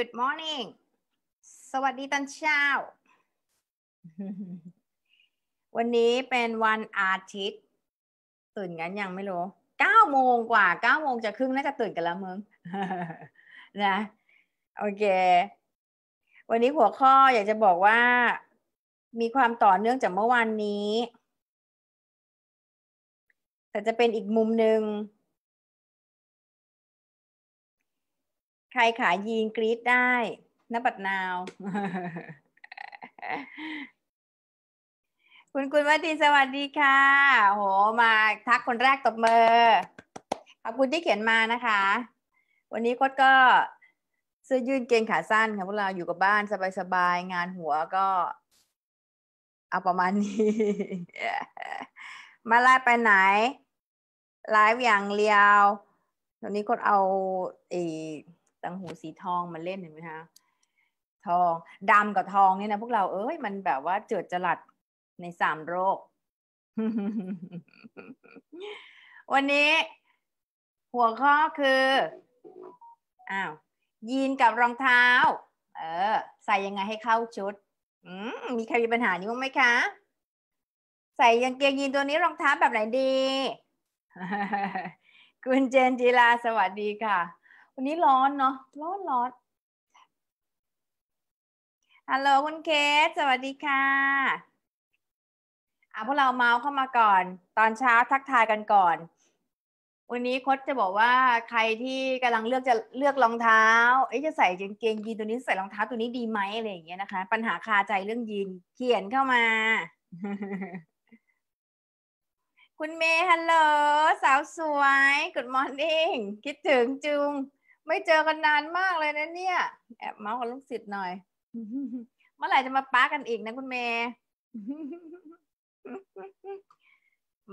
Good morning สวัสดีตอนเช้า วันนี้เป็นวันอาทิตย์ตื่นกันยังไม่รู้เก้าโมงกว่าเก้าโมงจะครึ่งน่าจะตื่นกันแล้วมึงนะโอเค วันนี้หัวข้ออยากจะบอกว่ามีความต่อเนื่องจากเมื่อวานนี้ แต่จะเป็นอีกมุมหนึ่งใครขายยีนกรีดได้นบัดนาว คุณคุณวัตินสวัสดีค่ะ โห มา ทักคนแรกตบมือ ขอบคุณที่เขียนมานะคะ วันนี้โคตดก็เสื้อยืดเกงขาสั้นค่ะพวกเราอยู่กับบ้านสบายๆงานหัวก็ เอาประมาณนี้ มาไล่ไปไหนไลฟ์อย่างเรียวตอนนี้โค้ดเอาอีตังหูสีทองมาเล่นเห็นไหมคะทองดำกับทองเนี่ยนะพวกเราเอ้ยมันแบบว่าเจิดจรัสในสามโรค วันนี้ หัวข้อคืออ้าวยีนกับรองเท้า เออ ใส่ยังไงให้เข้าชุดมมีใครมีปัญหานี้บ้างไหมคะ ใส่ยังเกงยีนตัวนี้รองเท้าแบบไหนดีคุณเจนจีลาสวัสดีค่ะวันนี้ร้อนเนาะร้อนร้อนฮัลโหลคุณเคส สวัสดีค่ะอ่ะพวกเราเมาส์เข้ามาก่อน ตอนเช้าทักทายกันก่อน วันนี้คดจะบอกว่าใครที่กำลังเลือกจะเลือกรองเท้า เอ๊จะใส่เกงยีนตัวนี้ใส่รองเท้าตัวนี้ดีไหมอะไรอย่างเงี้ยนะคะ ปัญหาคาใจเรื่องยีนเขียนเข้ามา คุณเมย์ฮัลโหลสาวสวยกดมอร์นิ่งคิดถึงจุงไม่เจอกันนานมากเลยนะเนี่ยแอบเมาส์กับลูกศิษย์หน่อย เมื่อไหร่จะมาป้ากันอีกนะคุณเมย์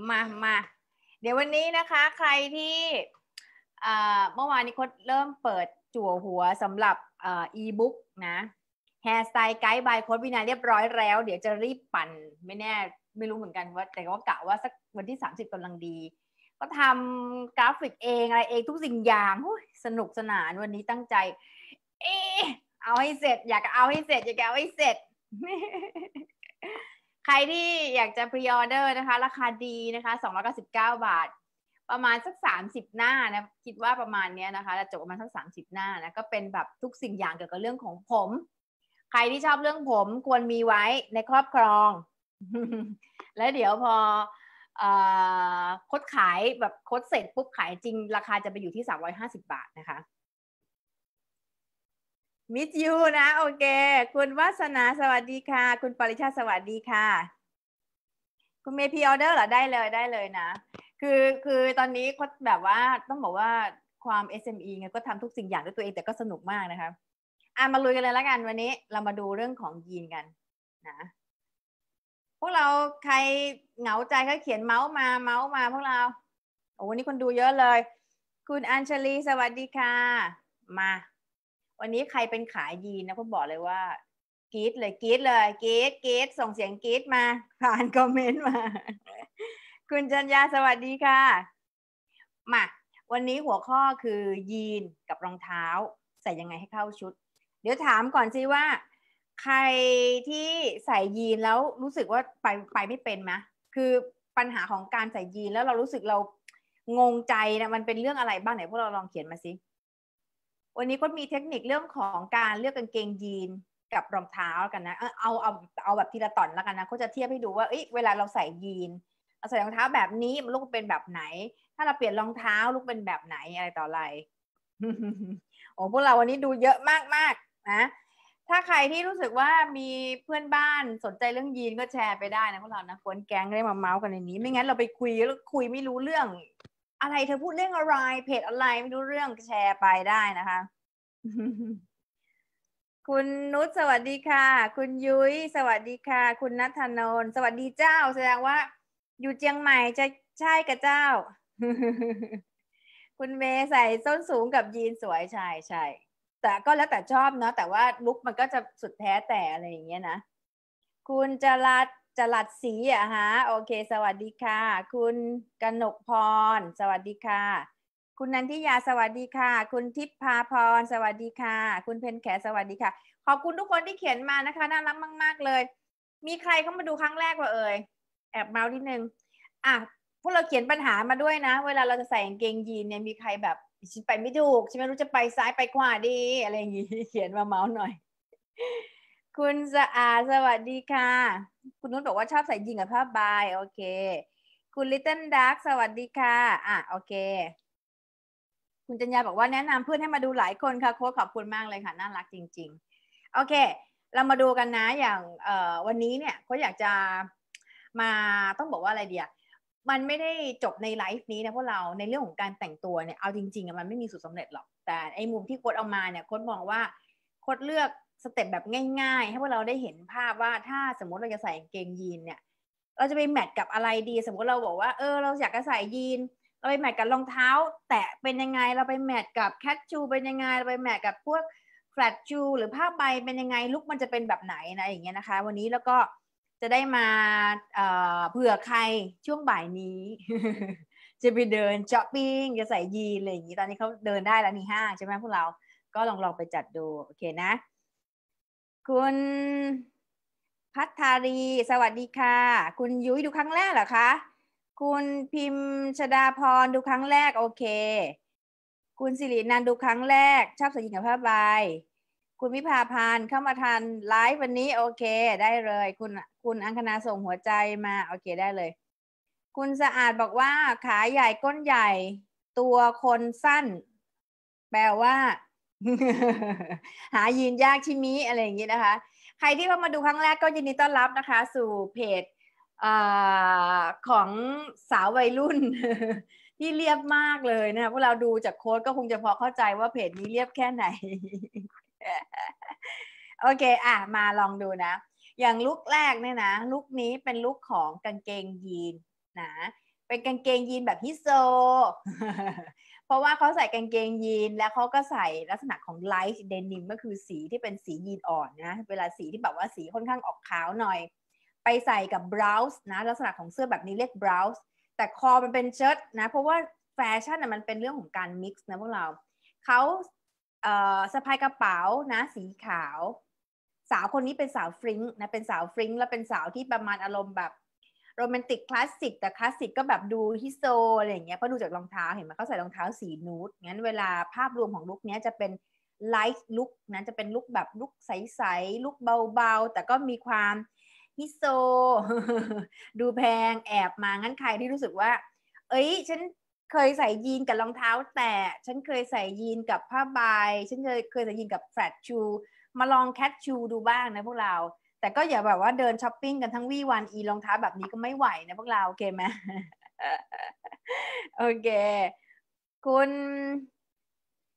มามาเดี๋ยววันนี้นะคะ ใครที่เมื่อวานนี้คดเริ่มเปิดจั่วหัวสำหรับอีบุ๊กนะแฮร์สไตล์ไกด์บายโค้ดวินาเรียบร้อยแล้ว เดี๋ยวจะรีบปั่น ไม่แน่ไม่รู้เหมือนกันว่า แต่ก่ากะว่าสักวันที่30กำลังดีก็ทำกราฟิกเองอะไรเองทุกสิ่งอย่าง สนุกสนานวันนี้ตั้งใจ เออเอาให้เสร็จ อยากเอาให้เสร็จอยากเอาให้เสร็จ ใครที่อยากจะพรีออเดอร์นะคะ ราคาดีนะคะ299บาท ประมาณสัก30หน้านะคิดว่าประมาณเนี้ยนะคะจะจบประมาณสัก30หน้านะก็เป็นแบบทุกสิ่งอย่างเกี่ยวกับเรื่องของผม ใครที่ชอบเรื่องผมควรมีไว้ในครอบครอง และเดี๋ยวพอคดขายแบบคดเสร็จปุ๊บขายจริงราคาจะไปอยู่ที่350บาทนะคะมิจยูนะ โอเค คุณวัสนาสวัสดีค่ะ คุณปริชาสวัสดีค่ะ คุณเมพีออเดอร์เหรอได้เลยได้เลยนะ คือคือตอนนี้คดแบบว่าต้องบอกว่าความ SME ไงก็ทำทุกสิ่งอย่างด้วยตัวเองแต่ก็สนุกมากนะคะอ่ะมาลุยกันเลยละกัน วันนี้ เรามาดูเรื่องของยีนกัน นะพวกเราใครเหงาใจก็เขียนเมาส์มาเมาส์มาพวกเราโอ้วันนี้คนดูเยอะเลย คุณอัญชลีสวัสดีค่ะ มา วันนี้ใครเป็นขายยีนนะพวกบอกเลยว่ากีดเลยกีดเลยกีดกีดส่งเสียงกีดมาผ่านคอมเมนต์มา คุณจัญญาสวัสดีค่ะ มาวันนี้หัวข้อคือยีนกับรองเท้า ใส่ยังไงให้เข้าชุด เดี๋ยวถามก่อนสิว่าใครที่ใส่ยีนแล้วรู้สึกว่าไปไปไม่เป็นไหมคือปัญหาของการใส่ยีนแล้วเรารู้สึกเรางงใจนะมันเป็นเรื่องอะไรบ้างไหน พวกเราลองเขียนมาสิ วันนี้ก็มีเทคนิคเรื่องของการเลือกกางเกงยีนกับรองเท้ากันนะ เอาเอาเอาแบบทีละตอนแล้วกันนะขาจะเทียบให้ดูว่าเอ้ยเวลาเราใส่ยีนเราใส่รองเท้าแบบนี้มันลูกเป็นแบบไหน ถ้าเราเปลี่ยนรองเท้าลูกเป็นแบบไหนอะไรต่ออะไรโอ้พวกเราวันนี้ดูเยอะมากมากนะถ้าใครที่รู้สึกว่ามีเพื่อนบ้านสนใจเรื่องยีนก็แชร์ไปได้นะพวกเรานะควนแก๊งได้มาเมาส์กันในนี้ ไม่งั้นเราไปคุยแล้วคุยไม่รู้เรื่อง อะไรเธอพูดเรื่องอะไรเพจอะไรไม่รู้เรื่องแชร์ไปได้นะคะ คุณนุชสวัสดีค่ะ คุณยุ้ยสวัสดีค่ะ คุณนัทนนสวัสดีเจ้า แสดงว่าอยู่เจียงใหม่จะใช่กับเจ้า คุณเมย์ใส่ส้นสูงกับยีนสวยใช่ใช่แต่ก็แล้วแต่ชอบเนาะแต่ว่าลุกมันก็จะสุดแท้แต่อะไรอย่างเงี้ยนะ คุณจรัดจรัดสีอะฮะ โอเค สวัสดีค่ะ คุณกนกพรสวัสดีค่ะ คุณนันทิยาสวัสดีค่ะ คุณทิพพาพรสวัสดีค่ะ คุณเพนแขสวัสดีค่ะ ขอบคุณทุกคนที่เขียนมานะคะ น่ารักมาก ๆเลย มีใครเข้ามาดูครั้งแรกว่าเอ่ยแอบเมาส์นิดนึงอ่ะพวกเราเขียนปัญหามาด้วยนะเวลาเราจะใส่กางเกงยีนเนี่ยมีใครแบบฉันไปไม่ถูกฉันไม่รู้จะไปซ้ายไปขวาดีอะไรอย่างงี้ เขียนมาเมาส์หน่อย คุณสะอาดสวัสดีค่ะ คุณนุชบอกว่าชอบใส่ยิงกับผ้าใบโอเค คุณลิตเติ้ลดาร์กสวัสดีค่ะ อ่ะโอเค คุณจัญญาบอกว่าแนะนำเพื่อนให้มาดูหลายคนค่ะ โค้ชขอบคุณมากเลยค่ะ น่ารักจริงๆ โอเค เรามาดูกันนะ อย่างวันนี้เนี่ยโค้ชอยากจะมาต้องบอกว่าอะไรเดียวมันไม่ได้จบในไลฟ์นี้นะพวกเราในเรื่องของการแต่งตัวเนี่ยเอาจริงๆมันไม่มีสูตรสาเร็จหรอกแต่ไอ้มุมที่โคดเอามาเนี่ยโคดมองว่าโคดเลือกสเต็ปแบบง่าย ๆ ให้พวกเราได้เห็นภาพว่าถ้าสมมติเราจะใส่เกงยีนเนี่ยเราจะไปแมทกับอะไรดี สมมติเราบอกว่าเออ เราอยากจะใส่ยีน เราไปแมทกับรองเท้า แตะเป็นยังไง เราไปแมทกับแคชชูเป็นยังไงเราไปแมทกับพวกแฟลตชูหรือผ้าใบเป็นยังไงลุกมันจะเป็นแบบไหนนะอย่างเงี้ยนะคะ วันนี้แล้วก็จะได้มาเผื่อใครช่วงบ่ายนี้ จะไปเดินช้อปปิ้งจะใส่ยีนอะไรอย่างนี้ตอนนี้เขาเดินได้แล้วนี่ห้างใช่ไหมพวกเราก็ลองลองไปจัดดูโอเคนะ คุณพัฒารีสวัสดีค่ะ คุณยุ้ยดูครั้งแรกเหรอคะคุณพิมชดาพรดูครั้งแรกโอเค คุณสิรินันดูครั้งแรก ชอบใส่ยีนณับผ้าใบคุณวิภาพานเข้ามาทันไลฟ์วันนี้ โอเค ได้เลย คุณคุณอังคณาส่งหัวใจมา โอเคได้เลย คุณสะอาดบอกว่า ขาใหญ่ก้นใหญ่ ตัวคนสั้น แปลว่า หายีนยากชิมิอะไรอย่างนี้นะคะใครที่เข้ามาดูครั้งแรกก็ยินดีต้อนรับนะคะ สู่เพจอของสาววัยรุ่นที่เรียบมากเลยนะพวกเราดูจากโค้ดก็คงจะพอเข้าใจว่าเพจนี้เรียบแค่ไหนโอเคอ่ะมาลองดูนะ อย่างลุกแรกเนี่ยนะ ลุกนี้เป็นลุกของกางเกงยีนนะเป็นกางเกงยีนแบบฮิโซ เพราะว่าเขาใส่กางเกงยีนแล้วเขาก็ใส่ลักษณะของไลท์เดนิมก็คือสีที่เป็นสียีนอ่อนนะเวลาสีที่แบบว่าสีค่อนข้างออกขาวหน่อย ไปใส่กับบราวส์นะ ลักษณะของเสื้อแบบนี้เรียกบราวส์แต่คอมันเป็นเชิ้ตนะ เพราะว่าแฟชั่นะมันเป็นเรื่องของการมิกซ์นะพวกเราเขาสะพายกระเป๋านะสีขาว สาวคนนี้เป็นสาว ฟริงนะเป็นสาวฟริงและเป็นสาวที่ประมาณอารมณ์แบบ โรแมนติก คลาสสิก แต่คลาสสิกก็แบบดูฮิสโซ อะไรอย่างเงี้ยเพราะดูจากรองเท้าเห็นไหมเขาใส่รองเท้าสีนูดงั้นเวลาภาพรวมของลุคนี้จะเป็นไลท์ลุคนะจะเป็นลุคแบบลุคใส ๆลุคเบา ๆ แต่ก็มีความฮิโซดูแพงแอบมางั้นใครที่รู้สึกว่า เอ้ยฉันเคยใส่ยีนกับรองเท้าแต่ฉันเคยใส่ยีนกับผ้าใบฉันเคยเคยใส่ยีนกับแฟลตชูมาลองแคทชูดูบ้างนะพวกเรา แต่ก็อย่าแบบว่าเดินช้อปปิ้งกันทั้งวี่วันอีรองเท้าแบบนี้ก็ไม่ไหวนะพวกเราโอเคไหมโอเคคุณ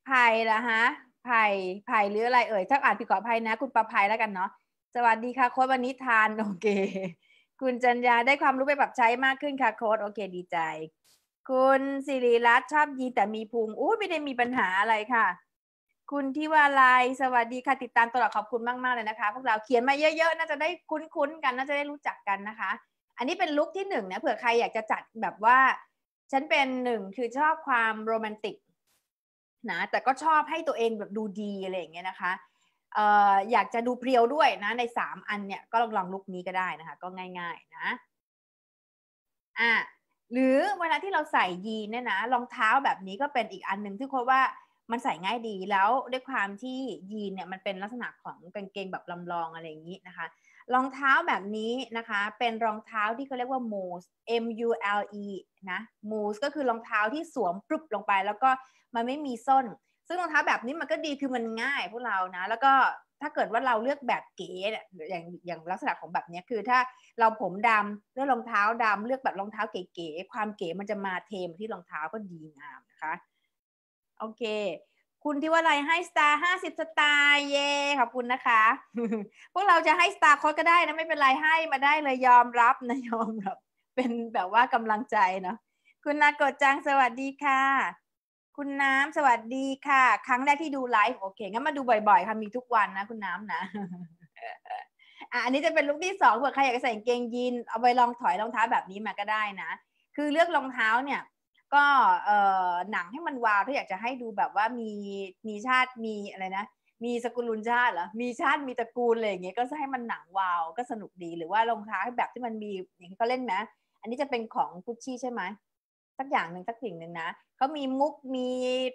ไผ่ละฮะไผ่ไผ่หรืออะไรเอ่ยถ้าอ่านผิดขออภัยนะ คุณประภัยแล้วกันเนาะสวัสดีค่ะโค้ดวันนี้ทานโอเคคุณจัญญาได้ความรู้ไปปรับใช้มากขึ้นค่ะโค้ดโอเค ดีใจคุณสิริรัตน์ชอบยีแต่มีพุงอู้ไม่ได้มีปัญหาอะไรค่ะ คุณที่ว่าลายสวัสดีค่ะติดตามตลอดขอบคุณมากๆเลยนะคะ พวกเราเขียนมาเยอะๆ น่าจะได้คุ้นๆกัน น่าจะได้รู้จักกันนะคะ อันนี้เป็นลุคที่หนึ่งนะเผื่อใครอยากจะจัดแบบว่า ฉันเป็นหนึ่งคือชอบความโรแมนติกนะแต่ก็ชอบให้ตัวเองแบบดูดีอะไรอย่างเงี้ยนะคะเอ่ออยากจะดูเพรียวด้วยนะ ใน3อันเนี่ยก็ลองลองลุคนี้ก็ได้นะคะ ก็ง่าย ๆ นะอ่ะหรือเวลาที่เราใส่ยีนเนี่ยนะรองเท้าแบบนี้ก็เป็นอีกอันหนึ่งที่คิดว่ามันใส่ง่ายดีแล้วด้วยความที่ยีนเนี่ยมันเป็นลักษณะของกางเกงแบบลำลองอะไรอย่างนี้นะคะรองเท้าแบบนี้นะคะ เป็นรองเท้าที่เขาเรียกว่า mousse m u l e นะ mousse ก็คือรองเท้าที่สวมปลุบลงไปแล้วก็มันไม่มีส้น ซึ่งรองเท้าแบบนี้มันก็ดีคือมันง่ายพวกเรานะแล้วก็ถ้าเกิดว่าเราเลือกแบบเก๋เนี่ยอย่างอย่างลักษณะของแบบนี้คือ ถ้าเราผมดำเลือกรองเท้าดำเลือกแบบรองเท้าเก๋ๆ ความเก๋มันจะมาเทมที่รองเท้าก็ดีงามนะคะ โอเค คุณที่ว่าอะไรให้สตาร์ห้าสิบสตาร์เย่ขอบคุณนะคะ พวกเราจะให้สตาร์โค้ดก็ได้นะ ไม่เป็นไรให้มาได้เลยยอมรับนะยอมรับ เป็นแบบว่ากำลังใจเนาะ คุณนากดจังสวัสดีค่ะคุณน้ำสวัสดีค่ะครั้งแรกที่ดูไลฟ์โอเคงั้นมาดูบ่อยๆค่ะมีทุกวันนะ คุณน้ำนะอันนี้จะเป็นลุคที่สองเผื่อใครอยากจะใส่เกงยีนเอาไปลองถอยรองเท้าแบบนี้มาก็ได้นะ คือเลือกรองเท้าเนี่ยก็เอ่อหนังให้มันวาว ถ้าอยากจะให้ดูแบบว่ามีมีชาติมีอะไรนะ มีสกุลุนชาติเหรอมีชาติมีตระกูลอะไรอย่างเงี้ยก็ให้มันหนังวาวก็สนุกดีหรือว่ารองเท้าแบบที่มันมีอย่างที่เขาเล่นนะอันนี้จะเป็นของกุชชี่ใช่ไหมสักอย่างหนึ่งสักสิ่งหนึ่งนะเขามีมุกมี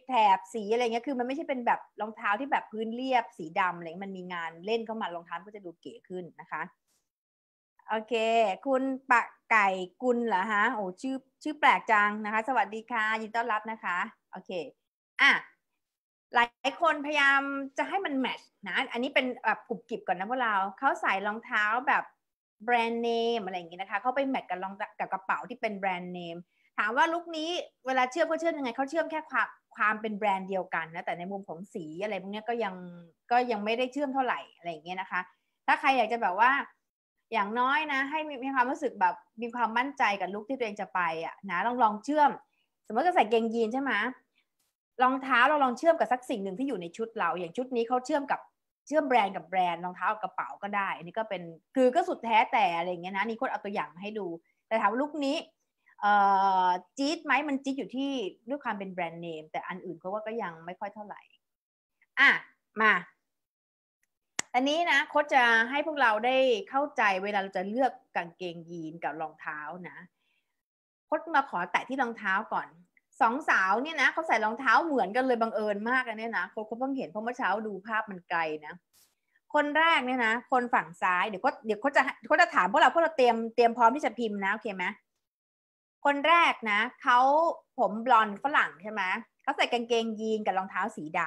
แถบสีอะไรเงี้ยคือมันไม่ใช่เป็นแบบรองเท้าที่แบบพื้นเรียบสีดำอะไรมันมีงานเล่นเข้ามารองเท้าก็จะดูเก๋ขึ้นนะคะโอเค คุณปะไก่กุลเหรอฮะโอ้ชื่อชื่อแปลกจังนะคะ สวัสดีค่ะ ยินต้อนรับนะคะโอเคอ่ะหลายคนพยายามจะให้มันแมชนะ อันนี้เป็นแบบกรุบกริบก่อนนะพวกเรา เขาใส่รองเท้าแบบแบรนด์เนมอะไรอย่างงี้นะคะเขาไปแมทกับรองกับกระเป๋าที่เป็นแบรนด์เนมามว่าลุคนี้เวลาเชื่อมเขาเชื่อมยังไงเขาเชื่อมแค่ความความเป็นแบรนด์เดียวกันนะแต่ในมุมของสีอะไรพวกนี้ก็ยังก็ยังไม่ได้เชื่อมเท่าไหร่อะไรอย่างเงี้ยนะคะ ถ้าใครอยากจะแบบว่าอย่างน้อยนะ ให้มีความรู้สึกแบบมีความมั่นใจกับลุกที่ตัวเองจะไปอ่ะนะลองลองเชื่อมสมมติจะใส่เกงยีนใช่ไหมรองเท้าเราลองเชื่อมกับสักสิ่งหนึ่งที่อยู่ในชุดเรา อย่างชุดนี้เขาเชื่อมกับเชื่อมแบรนด์ กับแบรนด์รองเท้ากับกระเป๋าก็ได้อันนี้ก็เป็นคือก็สุดแท้แต่อะไรเงี้ยนะนี่คนเอาตัวอย่างมาให้ดู แต่ถามลุคนี้จี๊ดไหมมันจี๊ดอยู่ที่ด้วยความเป็นแบรนด์เนมแต่อันอื่นเขาว่าก็ยังไม่ค่อยเท่าไหร่อ่ะมา อันนี้นะโค้ชจะให้พวกเราได้เข้าใจเวลาเราจะเลือกกางเกงยีนกับรองเท้านะโค้ชมาขอแตะที่รองเท้าก่อนสองสาวเนี่ยนะเขาใส่รองเท้าเหมือนกันเลยบังเอิญมากเลยเนี่ยนะโค้ชเพิ่งเห็นเพราะเมื่อเช้าดูภาพมันไกลนะคนแรกเนี่ยนะคนฝั่งซ้ายเดี๋ยวโค้ชเดี๋ยวโค้ชจะโค้ชจะถามพวกเราพวกเราเตรียมเตรียมพร้อมที่จะพิมพ์นะโอเคไหมคนแรกนะเขาผมบลอนฝรั่งใช่ไหม เขาใส่กางเกงยีนกับรองเท้าสีด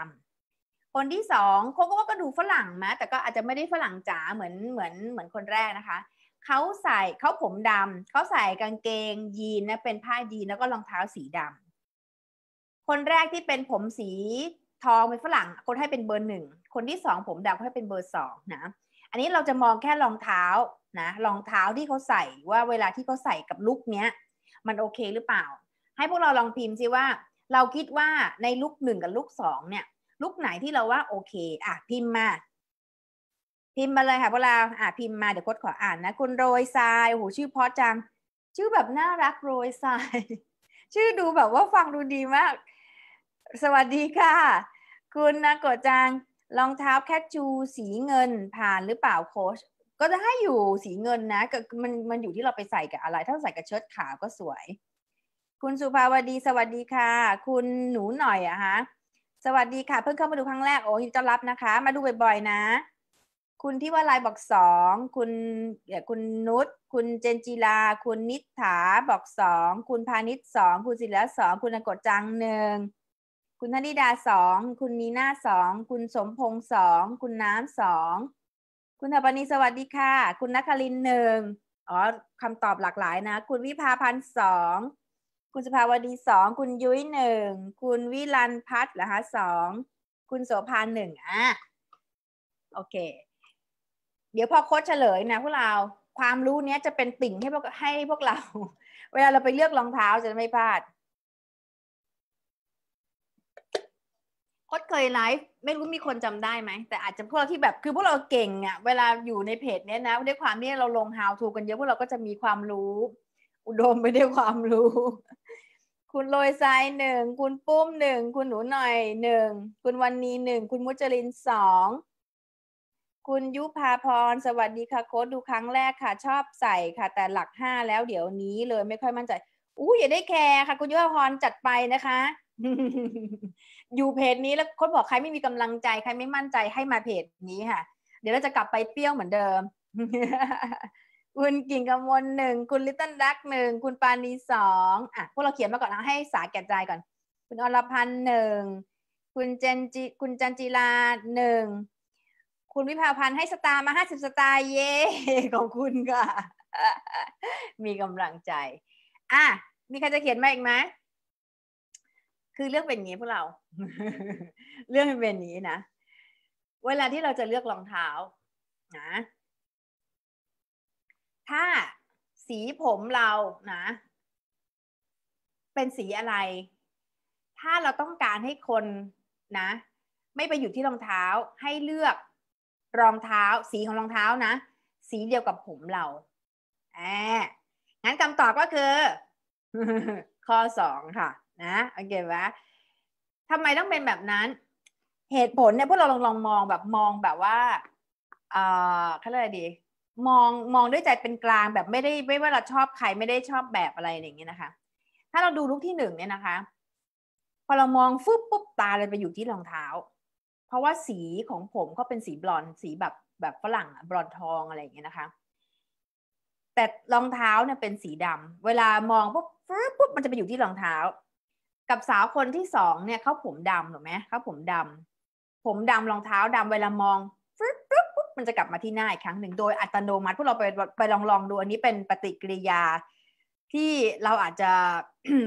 ำ คนที่สองเขาก็ว่าก็ดูฝรั่งนะแต่ก็อาจจะไม่ได้ฝรั่งจ๋าเหมือนเหมือนเหมือนคนแรกนะคะ เขาใส่เขาผมดำเขาใส่กางเกงยีนนะเป็นผ้ายีนแล้วก็รองเท้าสีดำ คนแรกที่เป็นผมสีทองเป็นฝรั่ง คนให้เป็นเบอร์หนึ่ง คนที่สองผมดำเขาให้เป็นเบอร์สองนะ อันนี้เราจะมองแค่รองเท้า นะรองเท้าที่เขาใส่ว่าเวลาที่เขาใส่กับลุกเนี้ยมันโอเคหรือเปล่า ให้พวกเราลองพิมพ์ซิว่าเราคิดว่าในลุกหนึ่งกับลุกสองเนี่ยลุกไหนที่เราว่าโอเคอ่ะพิมพ์มาพิมพ์มาเลยค่ะพวกเราอ่ะพิมพ์มาเดี๋ยวโค้ดขออ่านนะคุณโรยทรายโอ้โหชื่อพอจังชื่อแบบน่ารักโรยทรายชื่อดูแบบว่าฟังดูดีมาก สวัสดีค่ะ คุณนะกดจังรองเท้าแคชชูสีเงิน ผ่านหรือเปล่าโค้ชก็ได้อยู่สีเงินนะมันมันอยู่ที่เราไปใส่กับอะไรถ้าใส่กับเชิ้ตขาวก็สวย คุณสุภาวดีสวัสดีค่ะ คุณหนูหน่อยอะฮะสวัสดีค่ะเพิ่งเข้ามาดูครั้งแรกโอ้ยต้อนรับนะคะ มาดูบ่อยๆนะ คุณที่ว่าลายบอกสองคุณคุณนุชคุณเจนจีลาคุณนิฐาบอกสองคุณพาณิชสองคุณศิลาสองคุณกฎจังหนึ่งคุณธนิดาสองคุณนีน่าสองคุณสมพงษ์สองคุณน้ำสองคุณธปนีสวัสดีค่ะ คุณนัคลินหนึ่งอ๋อคำตอบหลากหลายนะ คุณวิภาพันธ์สองคุณสภาวดีสองคุณยุ้ยหนึ่งคุณวิรันพัฒน์เหรอคะสองคุณโสภาหนึ่งอ่ะโอเค เดี๋ยวพอโค้ชเฉลยนะ พวกเราความรู้เนี้ยจะเป็นติ่งให้พวกให้พวกเรา เวลาเราไปเลือกรองเท้าจะไม่พลาดดเคยไลฟ์ไม่รู้มีคนจำได้ไหมแต่อาจจะพวกเราที่แบบคือพวกเราเก่งอะ่ะเวลาอยู่ในเพจเนี้ยนะ ด้วยความที่เราลง how to กัน เยอะพวกเราก็จะมีความรู้ อุดมไปด้วยความรู้ คุณโรยทรายหนึ่งคุณปุ้มหนึ่ง คุณหนูหน่อยหนึ่ง คุณวันนีหนึ่งคุณมุจลินสองคุณยุพาพรสวัสดีค่ะโค้ดดูครั้งแรกค่ะ ชอบใส่ค่ะแต่หลักห้าแล้วเดี๋ยวนี้เลยไม่ค่อยมั่นใจอู้อย่าได้แคร์ค่ะ คุณยุพาพรจัดไปนะคะอยู่เพจนี้แล้วคนบอกใครไม่มีกำลังใจใครไม่มั่นใจให้มาเพจนี้ค่ะ เดี๋ยวเราจะกลับไปเปรี้ยวเหมือนเดิม คุณกิ่งกำมลหนึ่งคุณลิตเติ้ลดักหนึ่งคุณปานีสองอ่ะพวกเราเขียนมาก่อนนะให้สาแก่ใจก่อนคุณอรพันธ์หนึ่งคุณเจนจีคุณจันจีลาหนึ่งคุณวิภาพันธ์ให้สตาร์มาห้าสิบสตาร์เย่ของคุณค่ะมีกำลังใจอ่ะมีใครจะเขียนมาอีกไหมคือเรื่องเป็นงี้พวกเรา เรื่องเป็นนี้นะ เวลาที่เราจะเลือกรองเท้า นะ ถ้าสีผมเรานะ เป็นสีอะไร ถ้าเราต้องการให้คนนะไม่ไปอยู่ที่รองเท้าให้เลือกรองเท้า สีของรองเท้านะสีเดียวกับผมเรา แอบงั้นคำตอบก็คือ ข้อสองค่ะนะโอเคไหมทำไมต้องเป็นแบบนั้นเหตุผลเนี่ยพวกเราลองลองมองแบบมองแบบว่าเอ่อเขาเรียกอะไรดี มองมองด้วยใจเป็นกลางแบบไม่ได้ไม่ว่าเราชอบใครไม่ได้ชอบแบบอะไรอย่างเงี้ยนะคะ ถ้าเราดูลูกที่หนึ่งเนี่ยนะคะพอเรามองฟุบปุ๊บตาเลยไปอยู่ที่รองเท้า เพราะว่าสีของผมก็เป็นสีบลอนสีแบบแบบฝรั่งบลอนทองอะไรอย่างเงี้ยนะคะแต่รองเท้าเนี่ยเป็นสีดำ เวลามองปุ๊บปุ๊บมันจะไปอยู่ที่รองเท้ากับสาวคนที่สองเนี่ยเขาผมดำถูกไหมเขาผมดำ ผมดำรองเท้าดำเวลามองฟึ๊บฟึ๊บปุ๊บมันจะกลับมาที่หน้าอีกครั้งหนึ่งโดยอัตโนมัติพวกเราไปไปลองลองดูอันนี้เป็นปฏิกิริยา ที่เราอาจจะ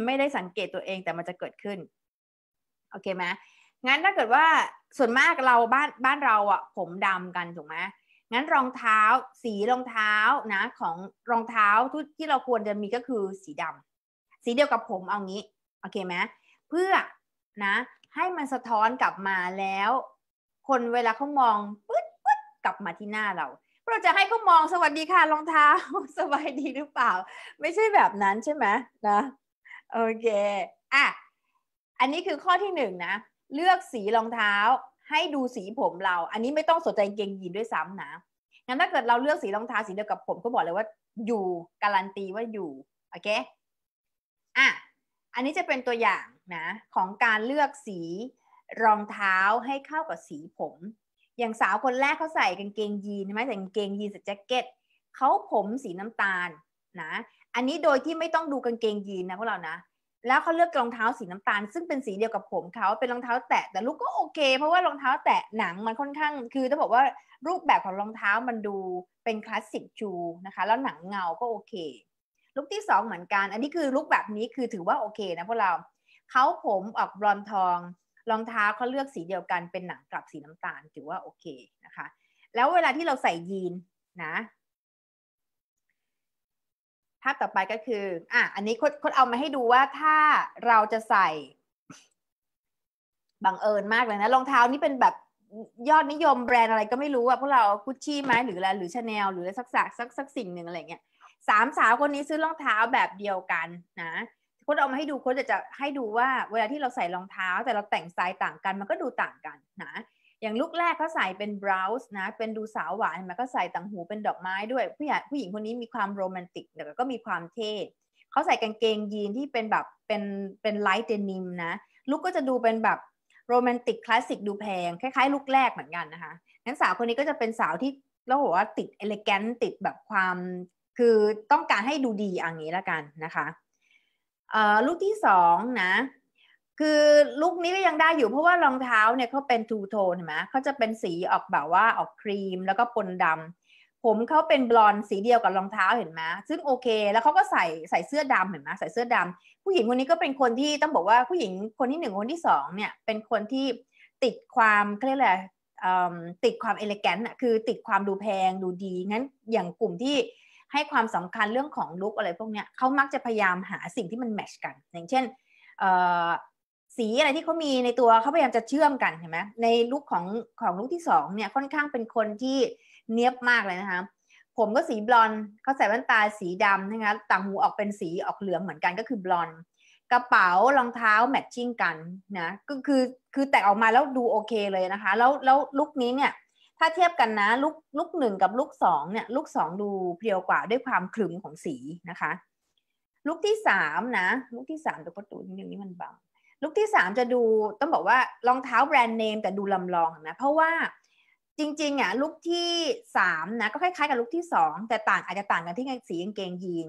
ไม่ได้สังเกตตัวเองแต่มันจะเกิดขึ้นโอเคไหมงั้นถ้าเกิดว่าส่วนมากเราบ้านบ้านเราอะผมดำกันถูกไหมงั้นรองเท้าสีรองเท้านะของรองเท้าที่เราควรจะมีก็คือสีดำ สีเดียวกับผมเอางี้โอเคไหมเพื่อนะ ให้มันสะท้อนกลับมาแล้ว คนเวลาเขามองปึ๊ดปึ๊ดกลับมาที่หน้าเราเราจะให้เขามองสวัสดีค่ะรองเท้าสบายดีหรือเปล่า ไม่ใช่แบบนั้นใช่ไหมนะโอเคอ่ะอันนี้คือข้อที่หนึ่งนะ เลือกสีรองเท้าให้ดูสีผมเรา อันนี้ไม่ต้องสนใจเกงยีนด้วยซ้ำนะงั้นถ้าเกิดเราเลือกสีรองเท้าสีเดียวกับผมก็บอกเลยว่า อยู่การันตีว่าอยู่โอเคอ่ะอันนี้จะเป็นตัวอย่างนะของการเลือกสีรองเท้าให้เข้ากับสีผม อย่างสาวคนแรกเขาใส่กางเกงยีนใช่ไหมใส่กางเกงยีนใส่แจ็คเก็ตเขาผมสีน้ำตาลนะอันนี้โดยที่ไม่ต้องดูกางเกงยีนนะพวกเรานะแล้วเขาเลือกรองเท้าสีน้ำตาลซึ่งเป็นสีเดียวกับผมเขาเป็นรองเท้าแตะแต่ลูกก็โอเค เพราะว่ารองเท้าแตะหนังมันค่อนข้างคือต้องบอกว่ารูปแบบของรองเท้ามันดูเป็นคลาสสิกชูนะคะแล้วหนังเงาก็โอเคลุกที่ 2 เหมือนกัน อันนี้คือลุกแบบนี้คือถือว่าโอเคนะพวกเราเขาผมออกบลอนทองรองเท้าเขาเลือกสีเดียวกันเป็นหนังกลับสีน้ำตาล ถือว่าโอเคนะคะ แล้วเวลาที่เราใส่ยีนนะภาพต่อไปก็คืออ่ะอันนี้คดเอามาให้ดูว่าถ้าเราจะใส่บังเอิญมากเลยนะรองเท้านี่เป็นแบบยอดนิยมแบรนด์อะไรก็ไม่รู้อะพวกเราคุชชี่ไหมหรืออะไรหรือชาแนลหรือสักสักสักสักสิ่งหนึ่งอะไรเงี้ยสามสาวคนนี้ซื้อรองเท้าแบบเดียวกันนะโค้ดเอามาให้ดูโค้ดจะจะให้ดูว่าเวลาที่เราใส่รองเท้าแต่เราแต่งสไตล์ต่างกันมันก็ดูต่างกันนะอย่างลุกแรกเขาใส่เป็นบราวส์นะเป็นดูสาวหวานมันก็ใส่ต่างหูเป็นดอกไม้ด้วยผู้หญิงผู้หญิงคนนี้มีความโรแมนติกแต่ก็มีความเท่เขาใส่กางเกงยีนที่เป็นแบบเป็นเป็นไลท์เดนิมนะลุกก็จะดูเป็นแบบโรแมนติกคลาสสิกดูแพง คล้ายๆลุกแรกเหมือนกันนะคะงั้นสาวคนนี้ก็จะเป็นสาวที่เราบอกว่าติดเอลแกนติดแบบความคือต้องการให้ดูดีอย่างนี้ละกันนะคะ ลูกที่สองนะ คือลูกนี้ก็ยังได้อยู่เพราะว่ารองเท้าเนี่ยเขาเป็นทูโทนเห็นไหมเขาจะเป็นสีออกแบบว่าออกครีมแล้วก็ปนดำผมเขาเป็นบลอนด์สีเดียวกับรองเท้าเห็นไหมซึ่งโอเค แล้วเขาก็ใส่ใส่เสื้อดำเห็นไหมใส่เสื้อดำ ผู้หญิงคนนี้ก็เป็นคนที่ต้องบอกว่าผู้หญิงคนที่หนึ่งคนที่สองเนี่ยเป็นคนที่ติดความเขาเรียกอะไรติดความเอเลแกนต์อ่ะคือติดความดูแพง ดูดีงั้นอย่างกลุ่มที่ให้ความสำคัญเรื่องของลุกอะไรพวกเนี้ยเขามักจะพยายามหาสิ่งที่มันแมชกัน อย่างเช่นสีอะไรที่เขามีในตัวเขาพยายามจะเชื่อมกันเห็นไหมในลุกของของลุกที่สองเนี่ยค่อนข้างเป็นคนที่เนี้ยบมากเลยนะคะ ผมก็สีบลอนด์เขาใส่แว่นตาสีดำนะคะต่างหูออกเป็นสีออกเหลืองเหมือนกันก็คือบลอนด์กระเป๋ารองเท้าแมทชิ่งกันนะ ก็คือคือแต่ออกมาแล้วดูโอเคเลยนะคะ แล้วแล้วลุคนี้เนี่ยถ้าเทียบกันนะลุกลุกหนึ่งกับลุกสองเนี่ยลุกสองดูเพียวกว่าด้วยความคลึมของสีนะคะ ลุกที่สามนะลุกที่สามตัวปตูนิดนึงนี่มันบางลุกที่สามจะดูต้องบอกว่ารองเท้าแบรนด์เนมแต่ดูลำลองนะเพราะว่าจริงๆอ่ะลุกที่สามนะก็คล้ายๆ กับลุกที่สองแต่ต่างอาจจะต่างกันที่สีกางเกงยีน